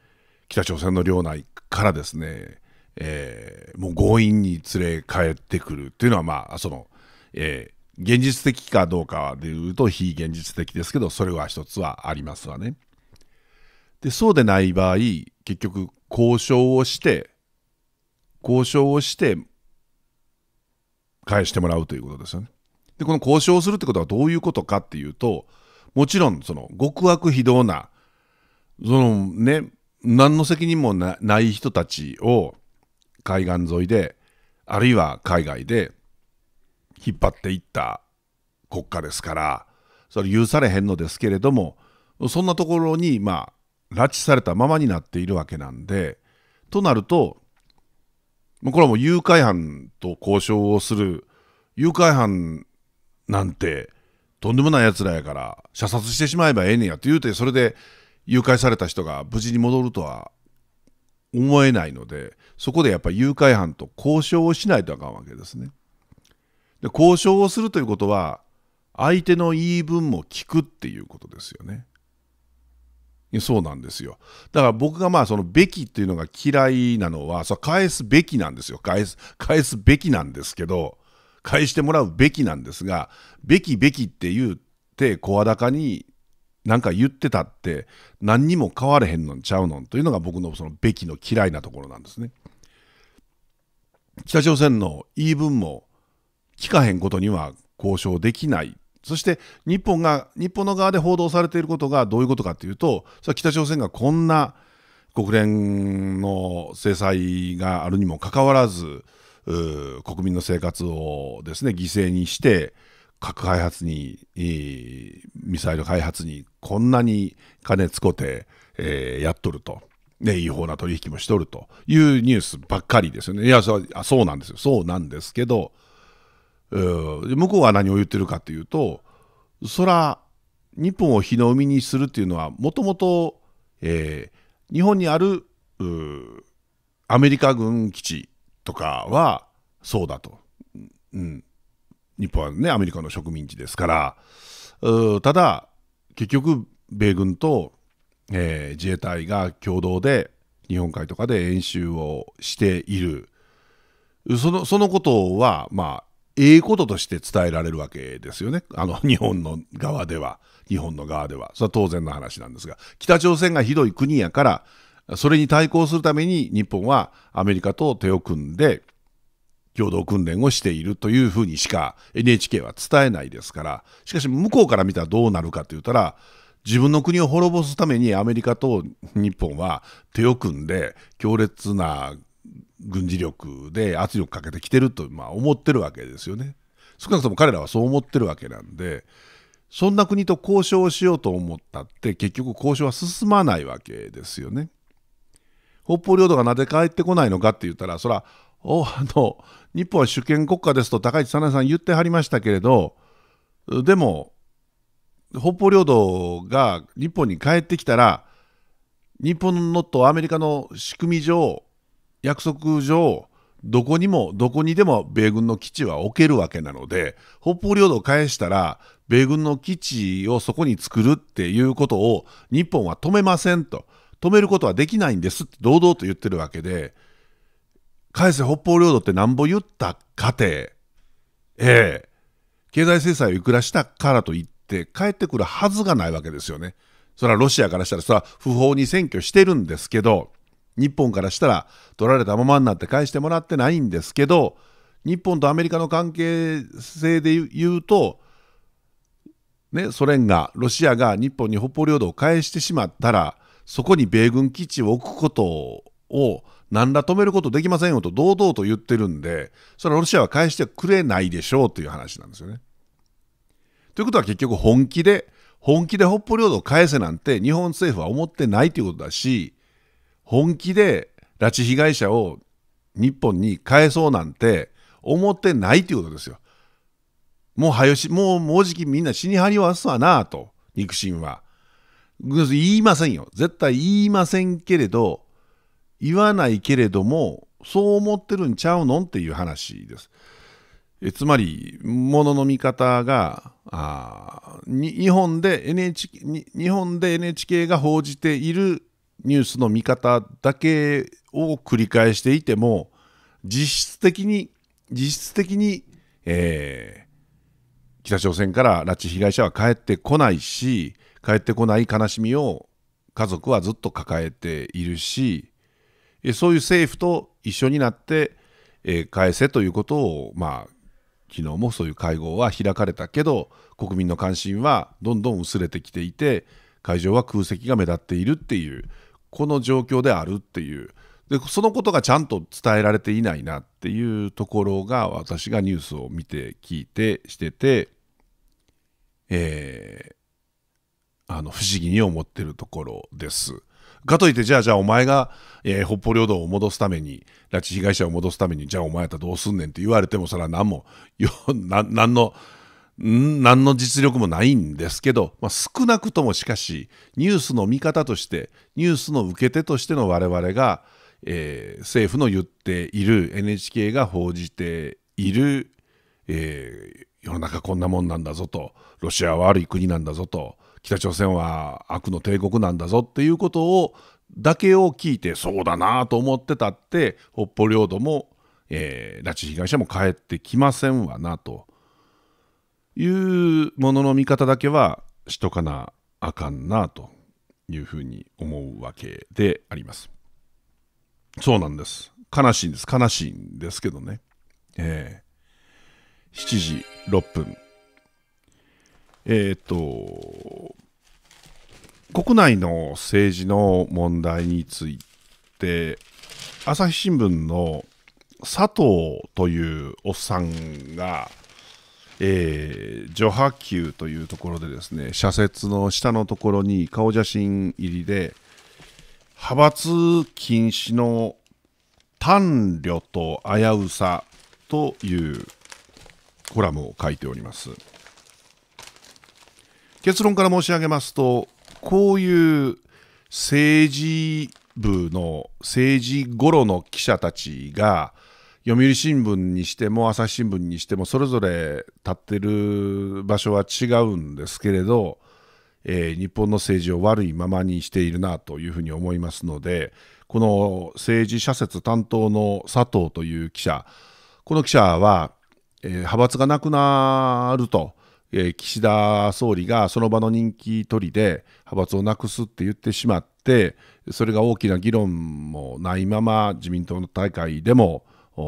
北朝鮮の領内からですね、えー、もう強引に連れ帰ってくるというのはまあその、えー、現実的かどうかでいうと非現実的ですけどそれは一つはありますわね。でそうでない場合結局交渉をして交渉をして返してもらうということですよね。で、この交渉するってことはどういうことかっていうと、もちろん、その、極悪非道な、そのね、何の責任もない人たちを海岸沿いで、あるいは海外で引っ張っていった国家ですから、それ許されへんのですけれども、そんなところに、まあ、拉致されたままになっているわけなんで、となると、これはもう誘拐犯と交渉をする誘拐犯なんてとんでもないやつらやから射殺してしまえばええねんやって言うてそれで誘拐された人が無事に戻るとは思えないのでそこでやっぱり誘拐犯と交渉をしないとあかんわけですね。で交渉をするということは相手の言い分も聞くっていうことですよね。そうなんですよ。だから僕がまあそのべきっていうのが嫌いなのは、そ返すべきなんですよ。返す、返すべきなんですけど、返してもらうべきなんですが、べきべきって言って声高になんか言ってたって何にも変われへんのんちゃうのんというのが僕のそのべきの嫌いなところなんですね。北朝鮮の言い分も聞かへんことには交渉できないそして日本が日本の側で報道されていることがどういうことかというとそれは北朝鮮がこんな国連の制裁があるにもかかわらず国民の生活をですね犠牲にして核開発に、ミサイル開発にこんなに金つこて、えー、やっとると。ね、違法な取引もしとるというニュースばっかりですよね。いや、そうなんですよ。そうなんですけど、えー、向こうは何を言ってるかっていうとそら日本を火の海にするっていうのはもともと日本にあるアメリカ軍基地とかはそうだと、うん、日本はねアメリカの植民地ですからただ結局米軍と、えー、自衛隊が共同で日本海とかで演習をしているそのそのことはまあええこととして伝えられるわけですよね。あの、日本の側では、日本の側では。それは当然の話なんですが、北朝鮮がひどい国やから、それに対抗するために日本はアメリカと手を組んで、共同訓練をしているというふうにしか NHK は伝えないですから、しかし向こうから見たらどうなるかと言ったら、自分の国を滅ぼすためにアメリカと日本は手を組んで強烈な軍事力で圧力かけてきてると、まあ、思ってるわけですよね。少なくとも彼らはそう思ってるわけなんでそんな国と交渉をしようと思ったって結局交渉は進まないわけですよね。北方領土がなぜ帰ってこないのかって言ったらそらおあの日本は主権国家ですと高市早苗さん言ってはりましたけれどでも北方領土が日本に帰ってきたら日本のとアメリカの仕組み上約束上、どこにも、どこにでも米軍の基地は置けるわけなので、北方領土を返したら、米軍の基地をそこに作るっていうことを日本は止めませんと、止めることはできないんですって堂々と言ってるわけで、返せ北方領土ってなんぼ言ったかて、ええ、経済制裁をいくらしたからといって、帰ってくるはずがないわけですよね。それはロシアからしたら、それは不法に占拠してるんですけど、日本からしたら取られたままになって返してもらってないんですけど日本とアメリカの関係性で言うと、ね、ソ連がロシアが日本に北方領土を返してしまったらそこに米軍基地を置くことを何ら止めることできませんよと堂々と言ってるんでそれはロシアは返してくれないでしょうという話なんですよね。ということは結局本気で本気で北方領土を返せなんて日本政府は思ってないということだし本気で拉致被害者を日本に返そうなんて思ってないということですよ。もうはよし、もうもうじきみんな死に張りわすわなと、肉親は。言いませんよ。絶対言いませんけれど、言わないけれども、そう思ってるんちゃうのっていう話です。えつまり、ものの見方が、あ日本で NHK、日本で NHK が報じているニュースの見方だけを繰り返していても実質的に実質的に、えー、北朝鮮から拉致被害者は帰ってこないし帰ってこない悲しみを家族はずっと抱えているしそういう政府と一緒になって、えー、返せということをまあ昨日もそういう会合は開かれたけど国民の関心はどんどん薄れてきていて会場は空席が目立っているっていうこの状況であるっていうでそのことがちゃんと伝えられていないなっていうところが私がニュースを見て聞いてしてて、えー、あの不思議に思ってるところです。かといってじゃあじゃあお前が、えー、北方領土を戻すために拉致被害者を戻すためにじゃあお前やったらどうすんねんって言われてもそれは何もよ何の何の実力もないんですけど、まあ、少なくともしかしニュースの見方としてニュースの受け手としての我々が、えー、政府の言っている NHK が報じている、えー、世の中こんなもんなんだぞとロシアは悪い国なんだぞと北朝鮮は悪の帝国なんだぞっていうことをだけを聞いてそうだなと思ってたって北方領土も、えー、拉致被害者も帰ってきませんわなと。いうものの見方だけはしとかなあかんなというふうに思うわけであります。そうなんです。悲しいんです。悲しいんですけどね。えー、7時6分。えー、っと、国内の政治の問題について、朝日新聞の佐藤というおっさんが、えー、除波球というところでですね社説の下のところに顔写真入りで派閥禁止の短慮と危うさというコラムを書いております結論から申し上げますとこういう政治部の政治ごろの記者たちが読売新聞にしても朝日新聞にしてもそれぞれ立ってる場所は違うんですけれど、えー、日本の政治を悪いままにしているなというふうに思いますのでこの政治社説担当の佐藤という記者この記者は、えー、派閥がなくなると、えー、岸田総理がその場の人気取りで派閥をなくすって言ってしまってそれが大きな議論もないまま自民党の大会でも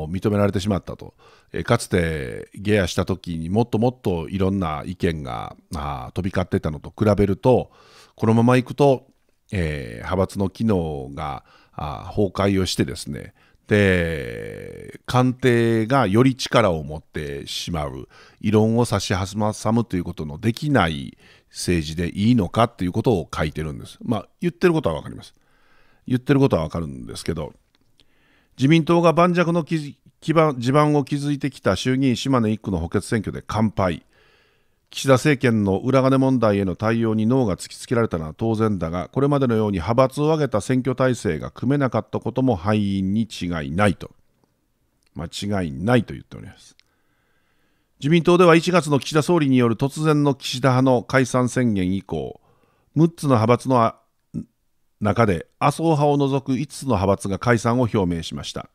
認められてしまったと、えかつてゲアした時にもっともっといろんな意見が飛び交ってたのと比べるとこのままいくと、えー、派閥の機能があ崩壊をしてですねで官邸がより力を持ってしまう異論を差し挟むということのできない政治でいいのかっていうことを書いてるんです。まあ言ってることは分かります。言ってることは分かるんですけど自民党が盤石の基盤地盤を築いてきた衆議院島根1区の補欠選挙で完敗岸田政権の裏金問題への対応に脳が突きつけられたのは当然だがこれまでのように派閥を挙げた選挙体制が組めなかったことも敗因に違いないと間違いないと言っております自民党では1月の岸田総理による突然の岸田派の解散宣言以降6つの派閥の中で麻生派を除く5つの派閥が解散を表明しました。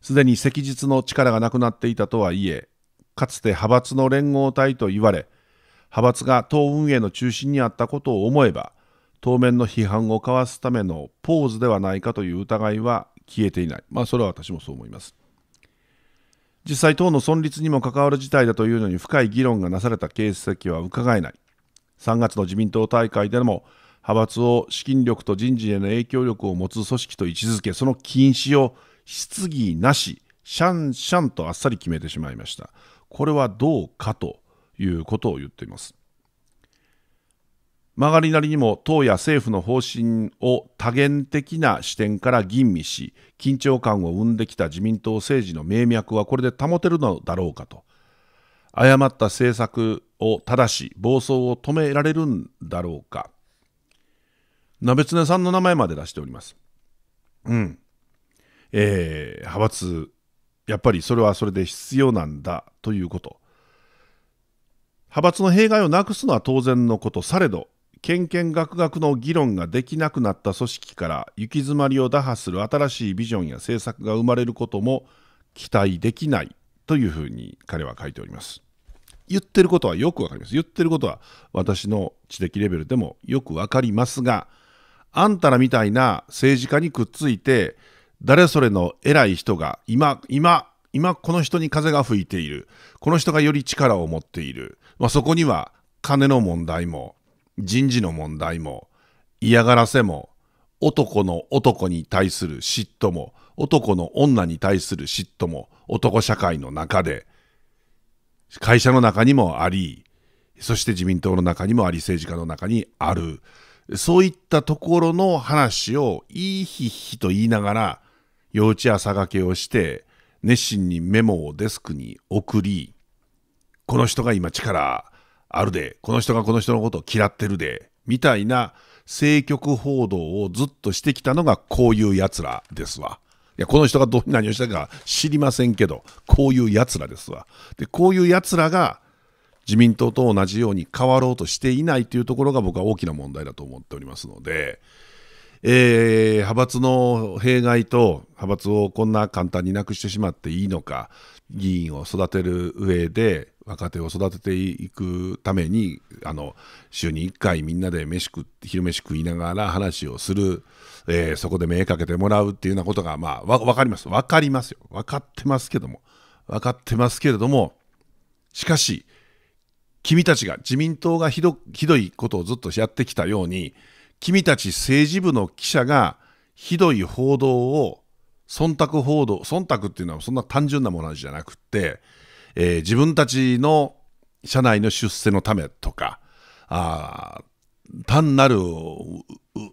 すでに昔日の力がなくなっていたとはいえ、かつて派閥の連合体と言われ、派閥が党運営の中心にあったことを思えば、当面の批判をかわすためのポーズではないかという疑いは消えていない。まあ、それは私もそう思います。実際、党の存立にも関わる事態だというのに深い議論がなされた形跡はうかがえない。3月の自民党大会でも、派閥を資金力と人事への影響力を持つ組織と位置づけ、その禁止を質疑なし、シャンシャンとあっさり決めてしまいました。これはどうかということを言っています。曲がりなりにも党や政府の方針を多元的な視点から吟味し緊張感を生んできた自民党政治の名脈はこれで保てるのだろうかと誤った政策を正し暴走を止められるんだろうか鍋常さんの名前まで出しております。うん。えー、派閥、やっぱりそれはそれで必要なんだということ。派閥の弊害をなくすのは当然のことされど、けんけんがくがくの議論ができなくなった組織から行き詰まりを打破する新しいビジョンや政策が生まれることも期待できないというふうに彼は書いております。言ってることはよくわかります。言ってることは私の知的レベルでもよくわかりますが、あんたらみたいな政治家にくっついて、誰それの偉い人が今、今、今この人に風が吹いている。この人がより力を持っている。まあ、そこには金の問題も、人事の問題も、嫌がらせも、男の男に対する嫉妬も、男の女に対する嫉妬も、男社会の中で、会社の中にもあり、そして自民党の中にもあり、政治家の中にある。そういったところの話をいいひひと言いながら幼稚や朝がけをして熱心にメモをデスクに送りこの人が今力あるでこの人がこの人のことを嫌ってるでみたいな政局報道をずっとしてきたのがこういうやつらですわ。いやこの人がどう何をしたか知りませんけどこういうやつらですわ。でこういうやつらが自民党と同じように変わろうとしていないというところが僕は大きな問題だと思っておりますので、えー、派閥の弊害と派閥をこんな簡単になくしてしまっていいのか議員を育てる上で若手を育てていくためにあの週に1回みんなで飯食昼飯食いながら話をする、えー、そこで目かけてもらうっていうようなことが、まあ、わ分かります分かりますよ分かってますけども分かってますけれどもしかし君たちが自民党がひどひどいことをずっとやってきたように君たち政治部の記者がひどい報道を忖度報道忖度っていうのはそんな単純なものじゃなくて、えー、自分たちの社内の出世のためとかあ単なる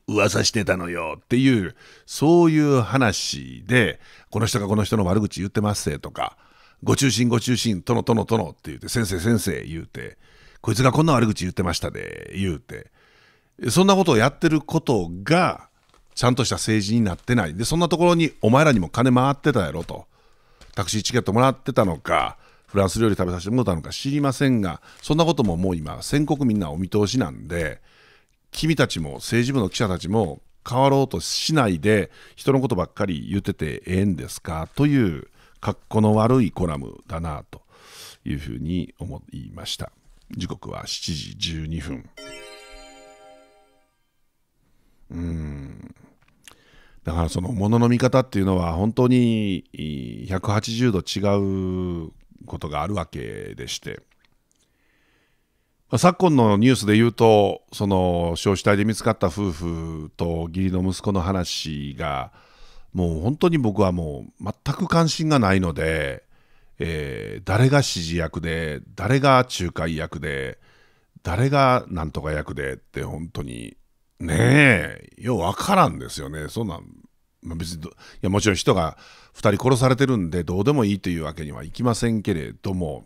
噂してたのよっていうそういう話でこの人がこの人の悪口言ってますとかご中心ご中心、殿殿殿って言うて、先生先生言うて、こいつがこんな悪口言ってましたで、言うて、そんなことをやってることが、ちゃんとした政治になってない。で、そんなところに、お前らにも金回ってたやろと。タクシーチケットもらってたのか、フランス料理食べさせてもらったのか知りませんが、そんなことももう今、全国民なお見通しなんで、君たちも政治部の記者たちも変わろうとしないで、人のことばっかり言っててええんですかという格好の悪いコラムだなというふうに思いました時刻は7時12分うんだからそのものの見方っていうのは本当に180度違うことがあるわけでして、まあ、昨今のニュースで言うとその焼死体で見つかった夫婦と義理の息子の話がもう本当に僕はもう全く関心がないので、えー、誰が指示役で誰が仲介役で誰がなんとか役でって本当にねえよう分からんですよねそんな、まあ、別にいやもちろん人が2人殺されてるんでどうでもいいというわけにはいきませんけれども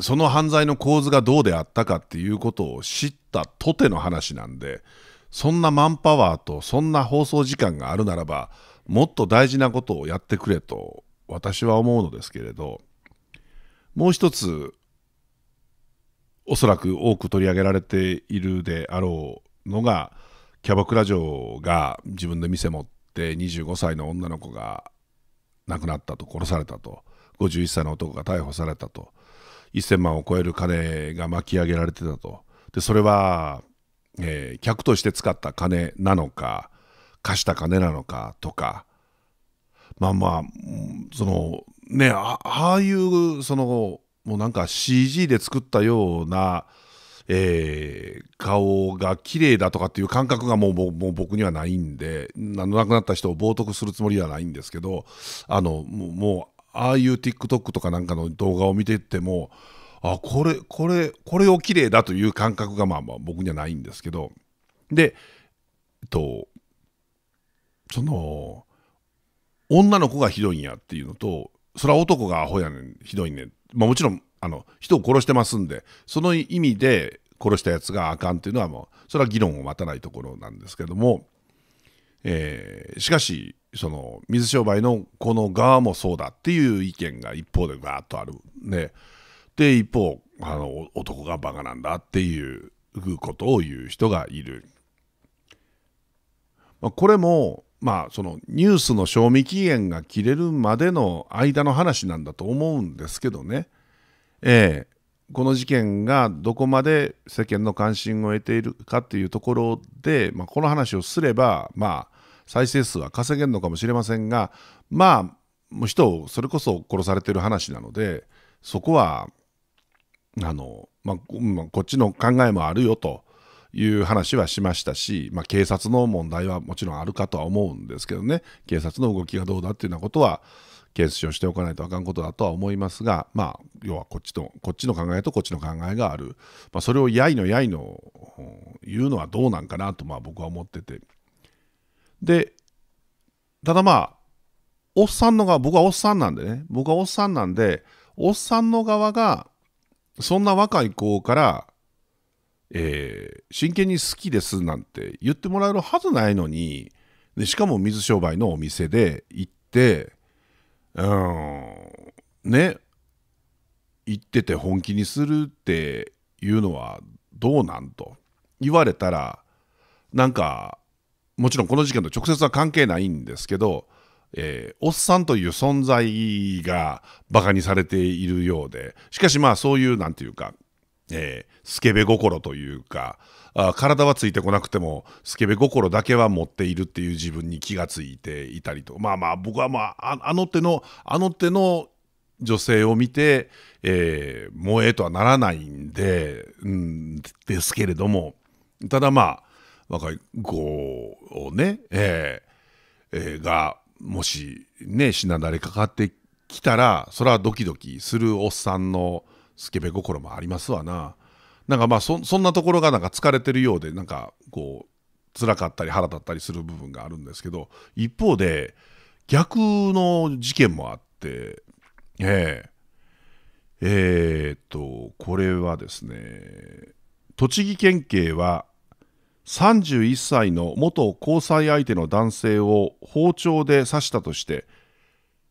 その犯罪の構図がどうであったかっていうことを知ったとての話なんでそんなマンパワーとそんな放送時間があるならばもっと大事なことをやってくれと私は思うのですけれどもう一つおそらく多く取り上げられているであろうのがキャバクラ嬢が自分で店持って25歳の女の子が亡くなったと殺されたと51歳の男が逮捕されたと1000万を超える金が巻き上げられてたとでそれはえー、客として使った金なのか貸した金なのかとかまあまあそのねああいうそのもうなんか CG で作ったような、えー、顔が綺麗だとかっていう感覚がもうもう僕にはないんで亡くなった人を冒涜するつもりはないんですけどあのもうああいう TikTok とかなんかの動画を見ててもあこれこれこれを綺麗だという感覚がまあまあ僕にはないんですけどでえっとその女の子がひどいんやっていうのとそれは男がアホやねんひどいねん、まあ、もちろんあの人を殺してますんでその意味で殺したやつがあかんっていうのはもうそれは議論を待たないところなんですけども、えー、しかしその水商売のこの側もそうだっていう意見が一方でガーッとあるんで。で一方あの男がバカなんだっていうことを言う人がいる、まあ、これもまあそのニュースの賞味期限が切れるまでの間の話なんだと思うんですけどねええこの事件がどこまで世間の関心を得ているかっていうところで、まあ、この話をすればまあ再生数は稼げるのかもしれませんがまあ人をそれこそ殺されてる話なのでそこはあの、まあ、こっちの考えもあるよという話はしましたし、まあ、警察の問題はもちろんあるかとは思うんですけどね警察の動きがどうだっていうようなことは検証しておかないとあかんことだとは思いますが、まあ、要はこっちとこっちの考えとこっちの考えがある、まあ、それをやいのやいの言うのはどうなんかなとまあ僕は思っててでただまあおっさんの側僕はおっさんなんでね僕はおっさんなんでおっさんの側がそんな若い子から、えー、真剣に好きですなんて言ってもらえるはずないのにでしかも水商売のお店で行ってうんね行ってて本気にするっていうのはどうなんと言われたらなんかもちろんこの事件と直接は関係ないんですけどえー、おっさんという存在がバカにされているようで、しかしまあそういうなんていうか、えー、スケベ心というかあ、体はついてこなくても、スケベ心だけは持っているっていう自分に気がついていたりと、まあまあ僕はまあ、あの手の、あの手の女性を見て、えー、萌えとはならないんで、うん、ですけれども、ただまあ、若い子をね、えーえー、が、もしね死なだれかかってきたらそれはドキドキするおっさんのスケベ心もありますわななんかまあそんなところがなんか疲れてるようでなんかこう辛かったり腹立ったりする部分があるんですけど一方で逆の事件もあってえええー、っとこれはですね栃木県警は31歳の元交際相手の男性を包丁で刺したとして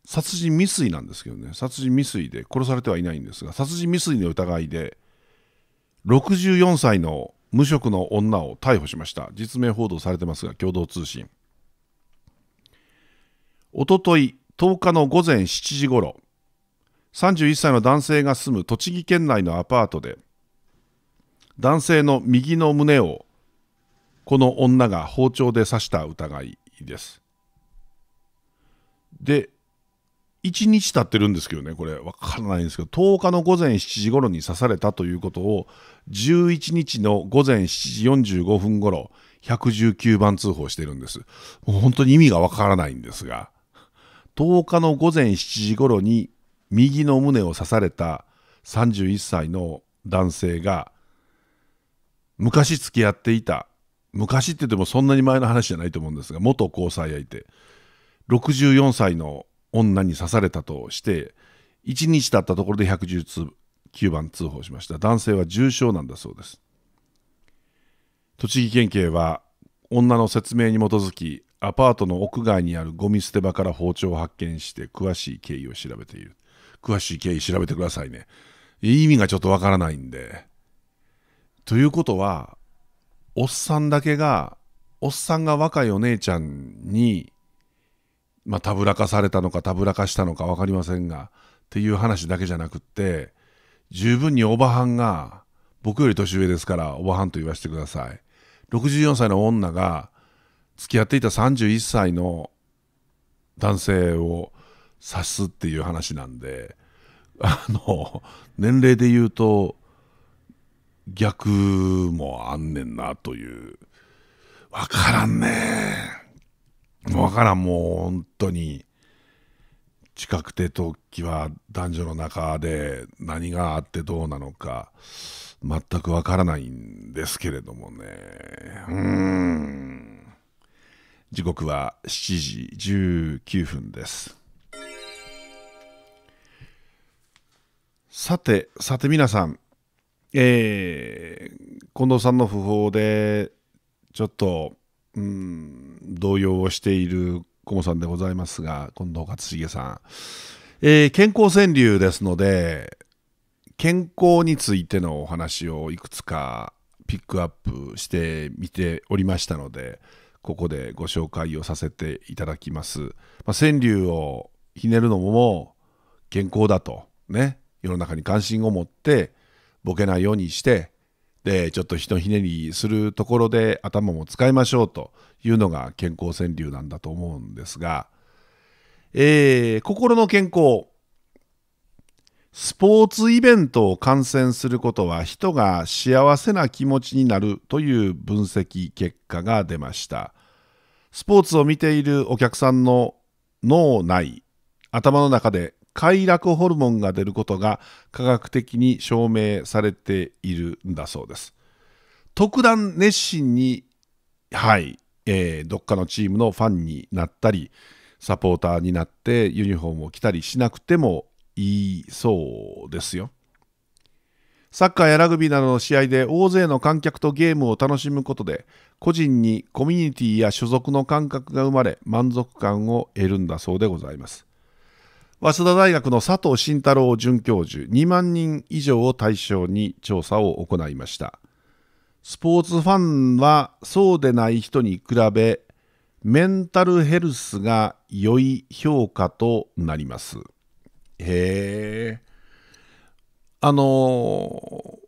殺人未遂なんですけどね殺人未遂で殺されてはいないんですが殺人未遂の疑いで64歳の無職の女を逮捕しました実名報道されてますが共同通信おととい10日の午前7時ごろ31歳の男性が住む栃木県内のアパートで男性の右の胸をこの女が包丁で刺した疑いです。で1日経ってるんですけどねこれ分からないんですけど10日の午前7時頃に刺されたということを11日の午前7時45分頃119番通報してるんですもう本当に意味が分からないんですが10日の午前7時頃に右の胸を刺された31歳の男性が昔付き合っていた昔って言ってもそんなに前の話じゃないと思うんですが元交際相手64歳の女に刺されたとして1日経ったところで119番通報しました男性は重傷なんだそうです栃木県警は女の説明に基づきアパートの屋外にあるゴミ捨て場から包丁を発見して詳しい経緯を調べている詳しい経緯調べてくださいね意味がちょっとわからないんでということはおっさんだけがおっさんが若いお姉ちゃんにまあたぶらかされたのかたぶらかしたのか分かりませんがっていう話だけじゃなくって十分におばはんが僕より年上ですからおばはんと言わせてください64歳の女が付き合っていた31歳の男性を指すっていう話なんであの年齢で言うと逆もあんねんなという分からんね分からんもう本当に近くて時は男女の中で何があってどうなのか全く分からないんですけれどもねうん時刻は7時19分ですさてさて皆さんえー、近藤さんの訃報でちょっと、うん、動揺をしている顧問さんでございますが近藤勝重さん、えー、健康川柳ですので健康についてのお話をいくつかピックアップしてみておりましたのでここでご紹介をさせていただきます。まあ、川柳をひねるのも健康だとね世の中に関心を持ってボケないようにしてでちょっとひとひねりするところで頭も使いましょうというのが健康川柳なんだと思うんですが、えー、心の健康スポーツイベントを観戦することは人が幸せな気持ちになるという分析結果が出ました。スポーツを見ているお客さんの脳内頭の中で快楽ホルモンが出ることが科学的に証明されているんだそうです。特段熱心に、はい、えー、どっかのチームのファンになったり、サポーターになってユニフォームを着たりしなくてもいいそうですよ。サッカーやラグビーなどの試合で大勢の観客とゲームを楽しむことで個人にコミュニティや所属の感覚が生まれ満足感を得るんだそうでございます。早稲田大学の佐藤慎太郎准教授2万人以上を対象に調査を行いましたスポーツファンはそうでない人に比べメンタルヘルスが良い評価となりますへえあの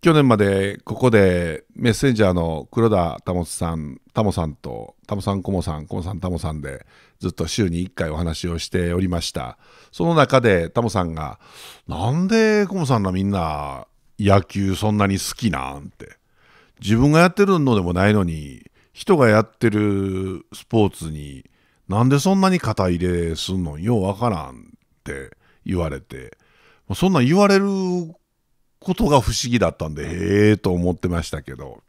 去年までここでメッセンジャーの黒田保さんタモさんとタモさんコモさんコモさんタモさんでずっと週に1回お話をしておりましたその中でタモさんが「なんでコモさんらみんな野球そんなに好きなん?」って自分がやってるのでもないのに人がやってるスポーツになんでそんなに肩入れすんのようわからんって言われてそんなん言われることが不思議だったんでへえと思ってましたけど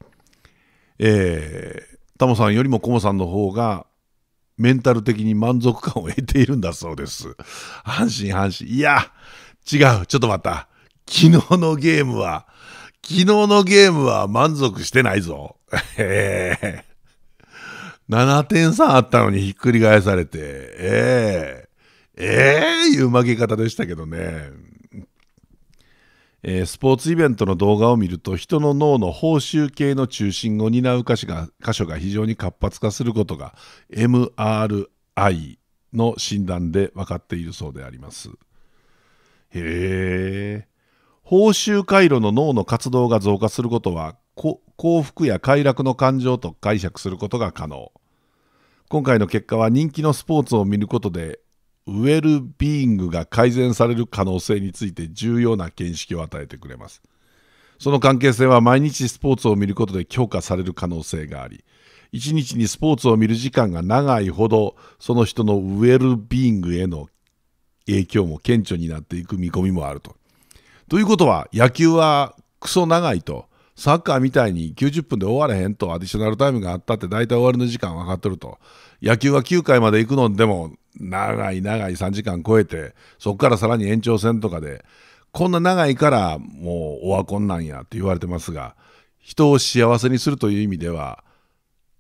えー、タモさんよりもコモさんの方がメンタル的に満足感を得ているんだそうです。阪神、阪神。いや、違う。ちょっと待った。昨日のゲームは、昨日のゲームは満足してないぞ。ええー。7点差あったのにひっくり返されて、ええー、ええー、いう負け方でしたけどね。えー、スポーツイベントの動画を見ると人の脳の報酬系の中心を担う箇所が箇所が非常に活発化することが MRI の診断で分かっているそうであります。へえ。報酬回路の脳の活動が増加することは幸福や快楽の感情と解釈することが可能。今回の結果は人気のスポーツを見ることでウェルビーイングが改善される可能性について重要な見識を与えてくれます。その関係性は毎日スポーツを見ることで強化される可能性があり、一日にスポーツを見る時間が長いほど、その人のウェルビーイングへの影響も顕著になっていく見込みもあると。ということは、野球はクソ長いと、サッカーみたいに90分で終われへんと、アディショナルタイムがあったって大体終わりの時間分かってると。野球は9回まで行くのでも長い長い3時間超えてそこからさらに延長戦とかでこんな長いからもうオワコンなんやって言われてますが人を幸せにするという意味では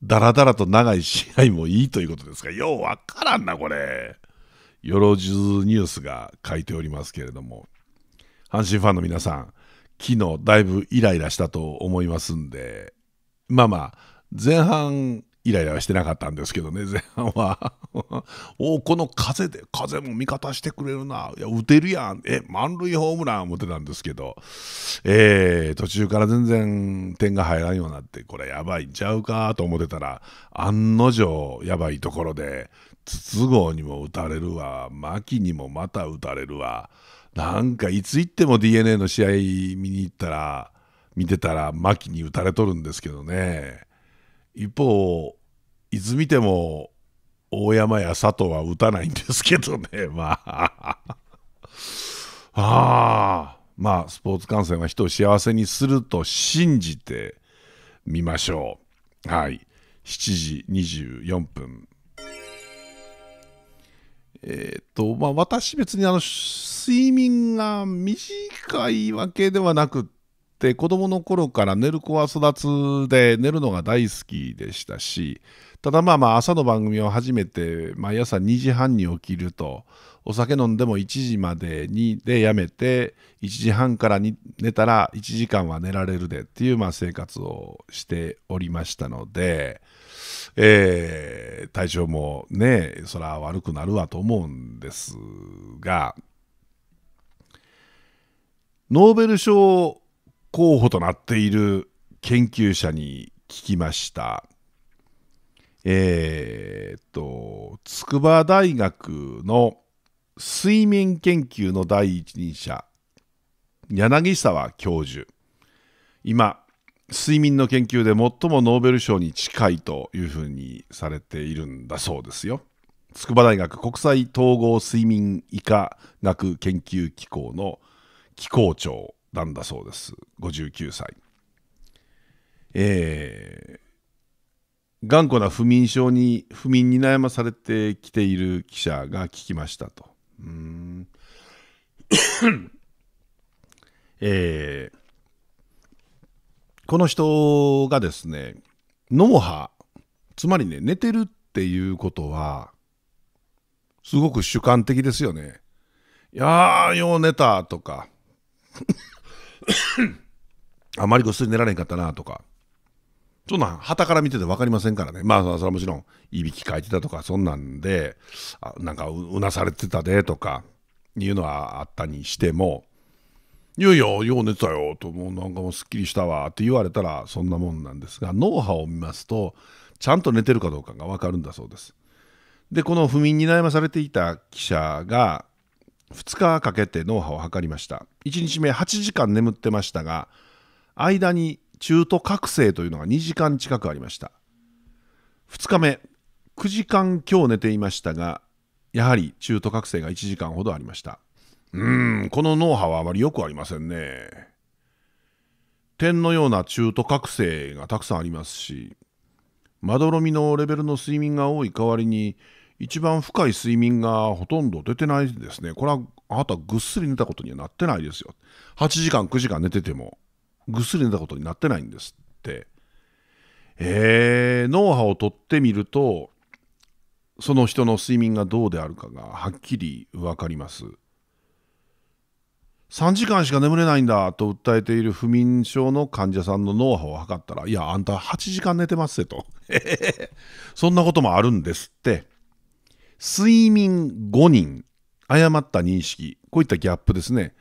だらだらと長い試合もいいということですがようわからんなこれ。よろじずニュースが書いておりますけれども阪神ファンの皆さん昨日だいぶイライラしたと思いますんでまあまあ前半イライラはしてなかったんですけどね、前半は。おこの風で、風も味方してくれるな。いや、打てるやん。え、満塁ホームラン思ってたんですけど、えー、途中から全然点が入らんようになって、これやばいんちゃうかと思ってたら、案の定やばいところで、筒香にも打たれるわ、牧にもまた打たれるわ。なんかいつ行っても DNA の試合見に行ったら、見てたら牧に打たれとるんですけどね。一方、いつ見ても大山や佐藤は打たないんですけどね、まあ。あまあ、スポーツ観戦は人を幸せにすると信じてみましょう。はい。7時24分。えー、っと、まあ、私別にあの、睡眠が短いわけではなくて、て子供の頃から寝る子は育つで寝るのが大好きでしたしただまあまあ朝の番組を始めて毎朝2時半に起きるとお酒飲んでも1時までにでやめて1時半からに寝たら1時間は寝られるでっていうまあ生活をしておりましたので、えー、体調もねそら悪くなるわと思うんですがノーベル賞候補となっている研究者に聞きました。えー、っと、筑波大学の睡眠研究の第一人者、柳沢教授。今、睡眠の研究で最もノーベル賞に近いというふうにされているんだそうですよ。筑波大学国際統合睡眠医科学研究機構の機構長なんだそうです59歳えー、頑固な不眠症に不眠に悩まされてきている記者が聞きましたとうん えー、この人がですね脳波つまりね寝てるっていうことはすごく主観的ですよね。いやーよう寝たとか あまりぐっすり寝られんかったなとかそんなんたから見てて分かりませんからねまあそれはもちろんいびきかいてたとかそんなんであなんかうなされてたでとかいうのはあったにしても「いやいやよう寝てたよ」と「もうなんかもうすっきりしたわ」って言われたらそんなもんなんですが脳波を見ますとちゃんと寝てるかどうかが分かるんだそうです。でこの不眠に悩まされていた記者が2日かけて脳波を測りました1日目8時間眠ってましたが間に中途覚醒というのが2時間近くありました2日目9時間今日寝ていましたがやはり中途覚醒が1時間ほどありましたうーんこの脳波はあまりよくありませんね点のような中途覚醒がたくさんありますしまどろみのレベルの睡眠が多い代わりに一番深い睡眠がほとんど出てないですね。これはあなたぐっすり寝たことにはなってないですよ。8時間、9時間寝てても、ぐっすり寝たことになってないんですって。えー、脳波を取ってみると、その人の睡眠がどうであるかがはっきり分かります。3時間しか眠れないんだと訴えている不眠症の患者さんの脳波を測ったら、いや、あんた8時間寝てますせと。そんなこともあるんですって。睡眠誤人、誤った認識、こういったギャップですね。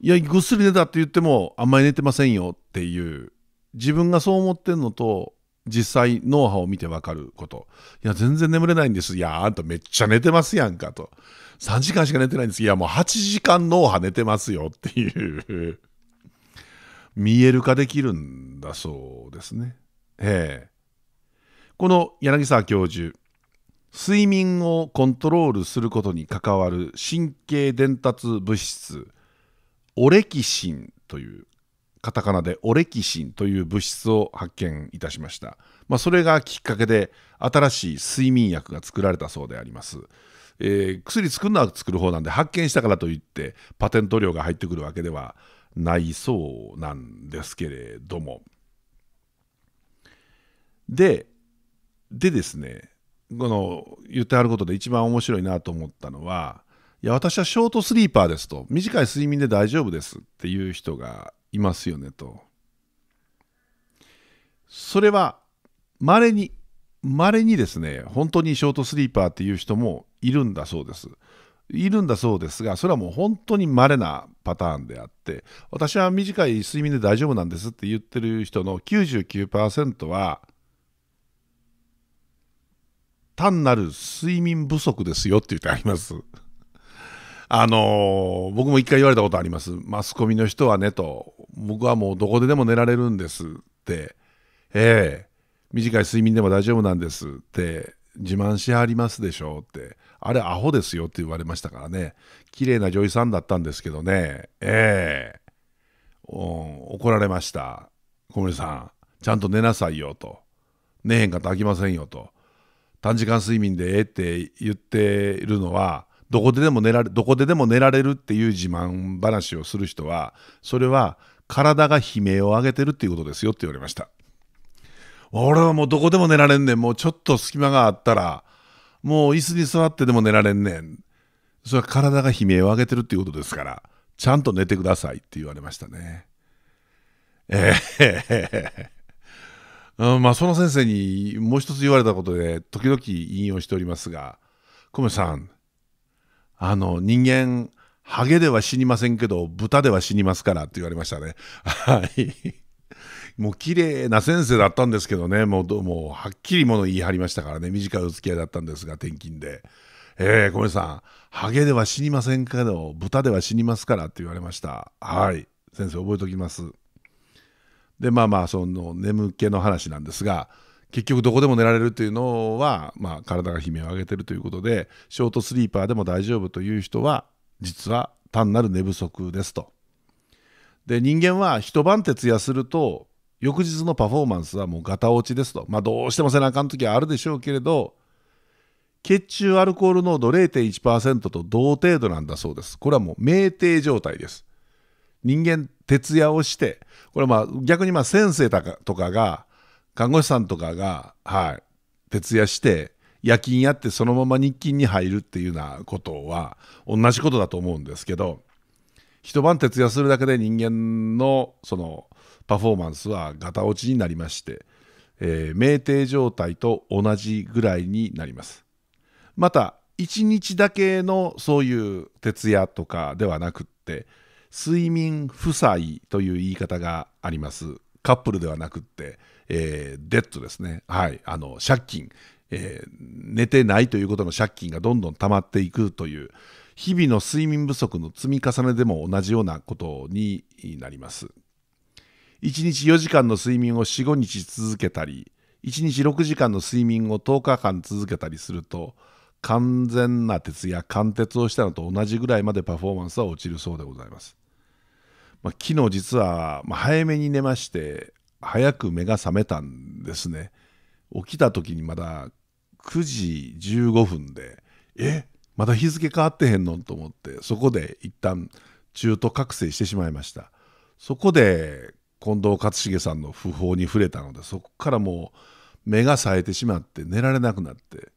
いや、ぐっすり寝たって言っても、あんまり寝てませんよっていう、自分がそう思ってるのと、実際、脳波を見て分かること。いや、全然眠れないんです。いや、あんためっちゃ寝てますやんかと。3時間しか寝てないんです。いや、もう8時間脳波寝てますよっていう見える化できるんだそうですね。ええ。この柳沢教授、睡眠をコントロールすることに関わる神経伝達物質オレキシンというカタカナでオレキシンという物質を発見いたしました、まあ、それがきっかけで新しい睡眠薬が作られたそうであります、えー、薬作るのは作る方なんで発見したからといってパテント料が入ってくるわけではないそうなんですけれどもででですねこの言ってはることで一番面白いなと思ったのは、いや、私はショートスリーパーですと、短い睡眠で大丈夫ですっていう人がいますよねと。それは、稀に、稀にですね、本当にショートスリーパーっていう人もいるんだそうです。いるんだそうですが、それはもう本当に稀なパターンであって、私は短い睡眠で大丈夫なんですって言ってる人の99%は、単なる睡眠不足ですよって言ってあります。あのー、僕も一回言われたことあります。マスコミの人はねと、僕はもうどこででも寝られるんですって、ええ短い睡眠でも大丈夫なんですって自慢しはりますでしょうって、あれアホですよって言われましたからね、綺麗な女医さんだったんですけどね、ええ怒られました。小森さん、ちゃんと寝なさいよと。寝へんかったらあきませんよと。短時間睡眠でええって言っているのはどこででも寝られどこででも寝られるっていう自慢話をする人はそれは体が悲鳴を上げてるっていうことですよって言われました俺はもうどこでも寝られんねんもうちょっと隙間があったらもう椅子に座ってでも寝られんねんそれは体が悲鳴を上げてるっていうことですからちゃんと寝てくださいって言われましたねええうん、まあ、その先生にもう一つ言われたことで、時々引用しておりますが、コメさん、あの、人間、ハゲでは死にませんけど、豚では死にますからって言われましたね。はい。もう綺麗な先生だったんですけどね、もう、もうはっきりもの言い張りましたからね、短いお付き合いだったんですが、転勤で。えー、小梅さん、ハゲでは死にませんけど、豚では死にますからって言われました。はい。先生、覚えておきます。でまあまあその眠気の話なんですが結局どこでも寝られるというのは、まあ、体が悲鳴を上げてるということでショートスリーパーでも大丈夫という人は実は単なる寝不足ですと。で人間は一晩徹夜すると翌日のパフォーマンスはもうガタ落ちですと。まあ、どうしても背中の時はあるでしょうけれど血中アルコール濃度0.1%と同程度なんだそうです。これはもう酩酊状態です。人間徹夜をしてこれまあ逆にまあ先生とかが看護師さんとかが、はい、徹夜して夜勤やってそのまま日勤に入るっていうようなことは同じことだと思うんですけど一晩徹夜するだけで人間のそのパフォーマンスはガタ落ちになりまして、えー、酩酊状態と同じぐらいになります。また1日だけのそういう徹夜とかではなくって睡眠負債という言い方があります。カップルではなくって、えー、デッドですね。はい。あの、借金、えー、寝てないということの借金がどんどん溜まっていくという、日々の睡眠不足の積み重ねでも同じようなことになります。1日4時間の睡眠を4、5日続けたり、1日6時間の睡眠を10日間続けたりすると、完全な鉄や貫徹をしたのと同じぐらいまでパフォーマンスは落ちるそうでございます。まあ、昨日実は、早めに寝まして早く目が覚めたんですね起きた時にまだ9時15分でえまだ日付変わってへんのと思ってそこで一旦中途覚醒してしまいましたそこで近藤克重さんの訃報に触れたのでそこからもう目が冴えてしまって寝られなくなって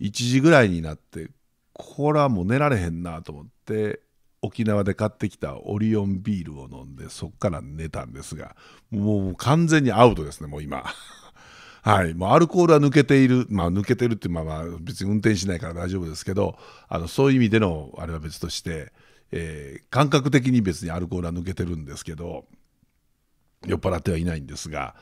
1時ぐらいになってこれはもう寝られへんなと思って沖縄で買ってきたオリオンビールを飲んでそっから寝たんですがもう完全にアウトですねもう今 はいもうアルコールは抜けているまあ抜けてるってまあまあ別に運転しないから大丈夫ですけどあのそういう意味でのあれは別として、えー、感覚的に別にアルコールは抜けてるんですけど酔っ払ってはいないんですが、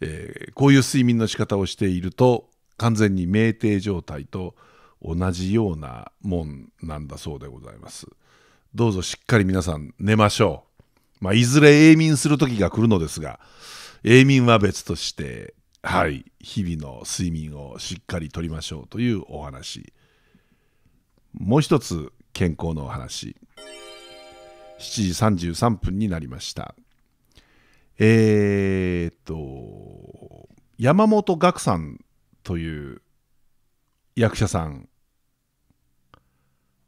えー、こういう睡眠の仕方をしていると完全に酩酊状態と同じようなもんなんだそうでございます。どうぞしっかり皆さん寝ましょう。まあ、いずれ永眠する時が来るのですが、永眠は別として、はい、日々の睡眠をしっかりとりましょうというお話。もう一つ健康のお話。7時33分になりました。えー、っと、山本岳さんという役者さん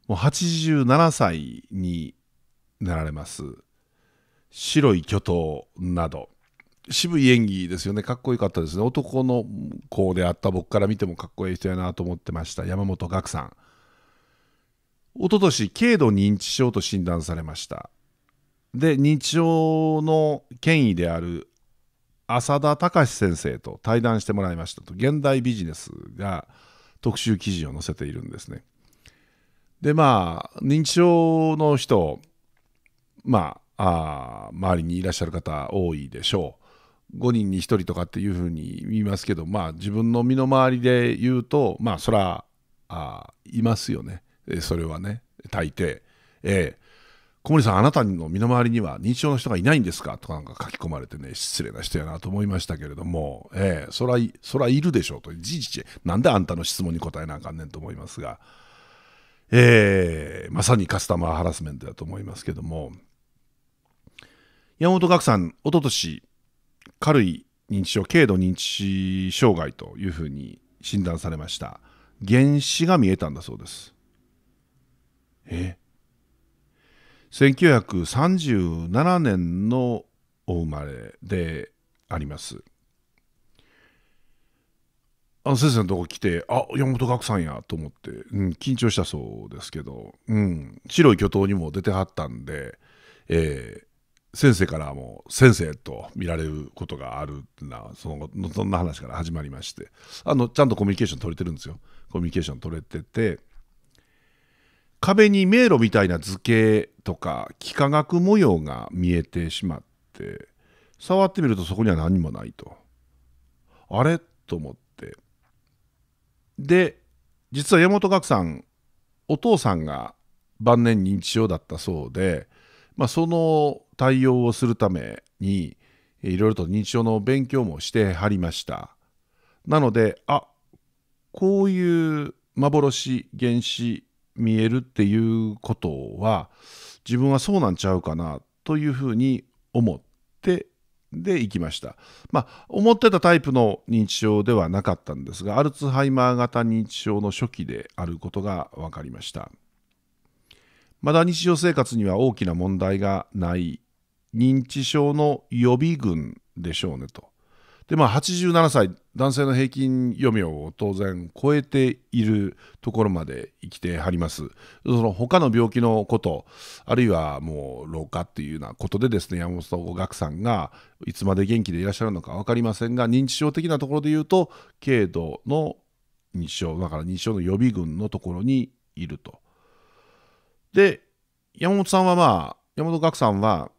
もう87歳になられます白い巨頭など渋い演技ですよねかっこよかったですね男の子であった僕から見てもかっこいい人やなと思ってました山本岳さん一昨年軽度認知症と診断されましたで認知症の権威である浅田隆先生と対談してもらいましたと現代ビジネスが特集記事を載せているんですねでまあ認知症の人まあ周りにいらっしゃる方多いでしょう5人に1人とかっていうふうに言いますけどまあ自分の身の回りで言うとまあそらあいますよねそれはね大抵ええ小森さんあなたの身の回りには認知症の人がいないんですかとかなんか書き込まれてね失礼な人やなと思いましたけれども、えそらそらいるでしょうと事実なんであんたの質問に答えなあかんねんと思いますが。えー、まさにカスタマーハラスメントだと思いますけども山本岳さんおととし軽い認知症軽度認知障害というふうに診断されました原子が見えたんだそうですえ1937年のお生まれでありますあの先生のとこ来て、あ山本岳さんやと思って、うん、緊張したそうですけど、うん、白い巨頭にも出てはったんで、えー、先生からも先生と見られることがあるな、そのそんな話から始まりまして、あのちゃんとコミュニケーション取れてるんですよ。コミュニケーション取れてて、壁に迷路みたいな図形とか幾何学模様が見えてしまって、触ってみるとそこには何もないと。あれと思って。で実は山本岳さんお父さんが晩年認知症だったそうで、まあ、その対応をするためにいろいろと認知症の勉強もしてはりましたなのであこういう幻原始見えるっていうことは自分はそうなんちゃうかなというふうに思ってで行きました。まあ、思ってたタイプの認知症ではなかったんですが、アルツハイマー型認知症の初期であることが分かりました。まだ日常生活には大きな問題がない認知症の予備軍でしょうねと。でまあ87歳男性の平均余命を当然超えているところまで生きてはりますその他の病気のことあるいはもう老化っていうようなことでですね山本岳さんがいつまで元気でいらっしゃるのか分かりませんが認知症的なところで言うと軽度の認知症だから認知症の予備軍のところにいると。で山本さんはまあ山本岳さんは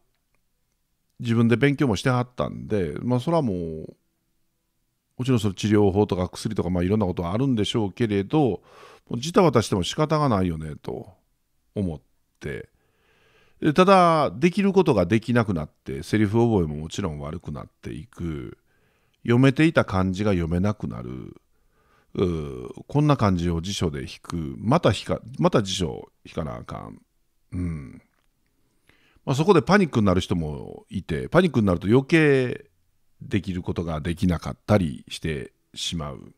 自分で勉強もしてはったんで、まあ、それはもうもちろんその治療法とか薬とか、まあ、いろんなことはあるんでしょうけれどじたばたしても仕方がないよねと思ってただできることができなくなってセリフ覚えももちろん悪くなっていく読めていた漢字が読めなくなるこんな漢字を辞書で引くまた引かまた辞書引かなあかん、うん、まあ、そこでパニックになる人もいてパニックになると余計できることができなかったりしてしまう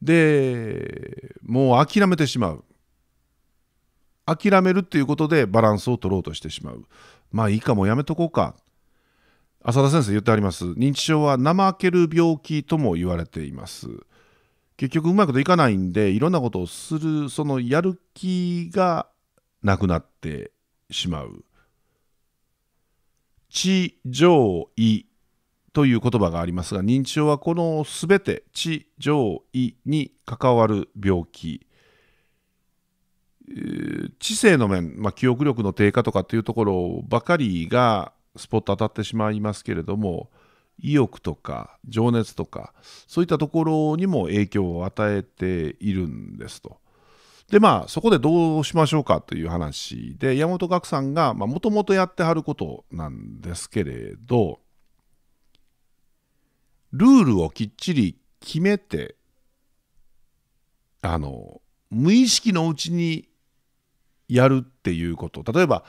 でもう諦めてしまう諦めるっていうことでバランスを取ろうとしてしまうまあいいかもやめとこうか浅田先生言ってあります認知症は怠ける病気とも言われています結局うまくといかないんでいろんなことをするそのやる気がなくなってしまう知上位という言葉がありますが認知症はこの全て知上位に関わる病気知性の面、まあ、記憶力の低下とかっていうところばかりがスポット当たってしまいますけれども意欲とか情熱とかそういったところにも影響を与えているんですと。でまあそこでどうしましょうかという話で山本岳さんがもともとやってはることなんですけれどルールをきっちり決めてあの無意識のうちにやるっていうこと例えば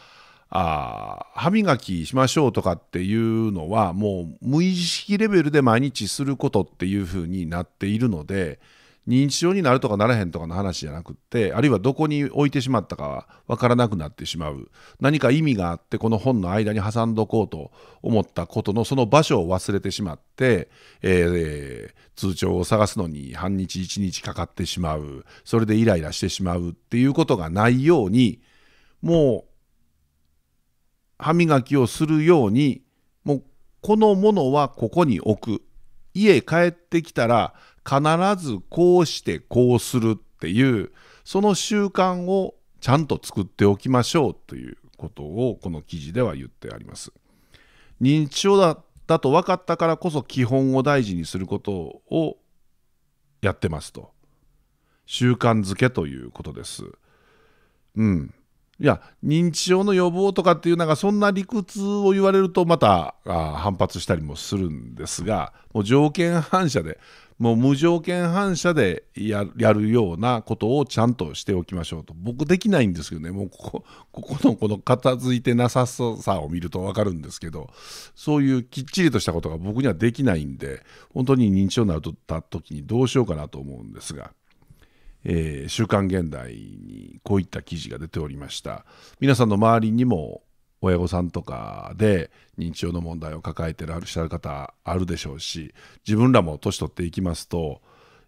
あ歯磨きしましょうとかっていうのはもう無意識レベルで毎日することっていうふうになっているので認知症になるとかならへんとかの話じゃなくってあるいはどこに置いてしまったかわからなくなってしまう何か意味があってこの本の間に挟んどこうと思ったことのその場所を忘れてしまって、えー、通帳を探すのに半日1日かかってしまうそれでイライラしてしまうっていうことがないようにもう歯磨きをするようにもうこのものはここに置く家帰ってきたら必ずこうしてこうするっていうその習慣をちゃんと作っておきましょうということをこの記事では言ってあります。認知症だだと分かったからこそ基本を大事にすることをやってますと習慣づけということです。うんいや認知症の予防とかっていうなんかそんな理屈を言われるとまた反発したりもするんですがもう条件反射でもう無条件反射でやるようなことをちゃんとしておきましょうと僕できないんですけどねもうここここのこの片付いてなささを見ると分かるんですけどそういうきっちりとしたことが僕にはできないんで本当に認知症になった時にどうしようかなと思うんですが。えー、週刊現代にこういった記事が出ておりました皆さんの周りにも親御さんとかで認知症の問題を抱えてらっしゃる方あるでしょうし自分らも年取っていきますと、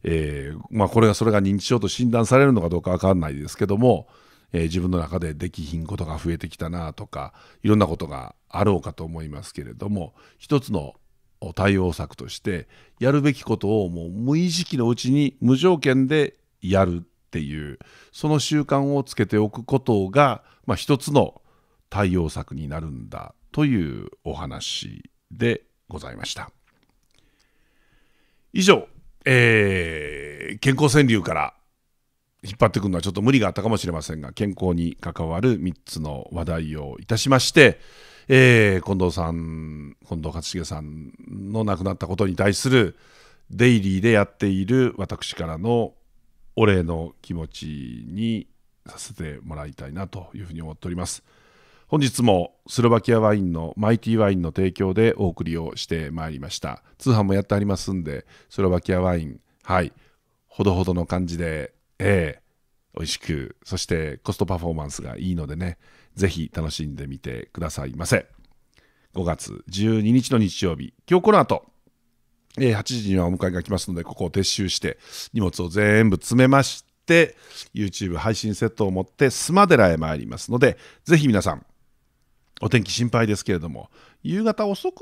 えー、まあ、これがそれが認知症と診断されるのかどうか分かんないですけども、えー、自分の中でできひんことが増えてきたなとかいろんなことがあろうかと思いますけれども一つの対応策としてやるべきことをもう無意識のうちに無条件でやるっていうその習慣をつけておくことが、まあ、一つの対応策になるんだというお話でございました。以上、えー、健康川柳から引っ張ってくるのはちょっと無理があったかもしれませんが健康に関わる3つの話題をいたしまして、えー、近藤さん近藤勝重さんの亡くなったことに対するデイリーでやっている私からのお礼の気持ちにさせてもらいたいなというふうに思っております。本日もスロバキアワインのマイティワインの提供でお送りをしてまいりました。通販もやってありますんで、スロバキアワイン、はい、ほどほどの感じで、ええ美味しく、そしてコストパフォーマンスがいいのでね、ぜひ楽しんでみてくださいませ。5月12日の日曜日、今日この後、え8時にはお迎えが来ますのでここを撤収して荷物を全部詰めまして YouTube 配信セットを持ってスマ寺へ参りますのでぜひ皆さんお天気心配ですけれども夕方遅く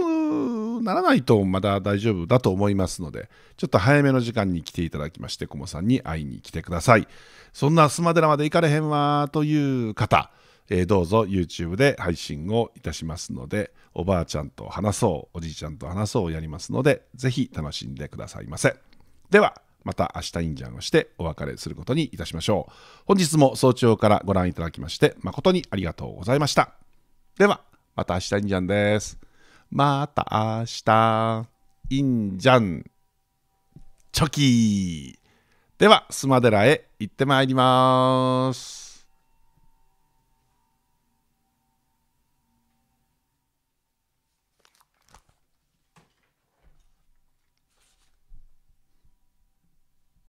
ならないとまだ大丈夫だと思いますのでちょっと早めの時間に来ていただきましてコモさんに会いに来てくださいそんなスマ寺まで行かれへんわという方えー、どうぞ YouTube で配信をいたしますので、おばあちゃんと話そう、おじいちゃんと話そうをやりますので、ぜひ楽しんでくださいませ。では、また明日インジャンをしてお別れすることにいたしましょう。本日も早朝からご覧いただきまして、誠にありがとうございました。では、また明日インジャンです。また明日インジャンチョキでは、スマデラへ行ってまいります。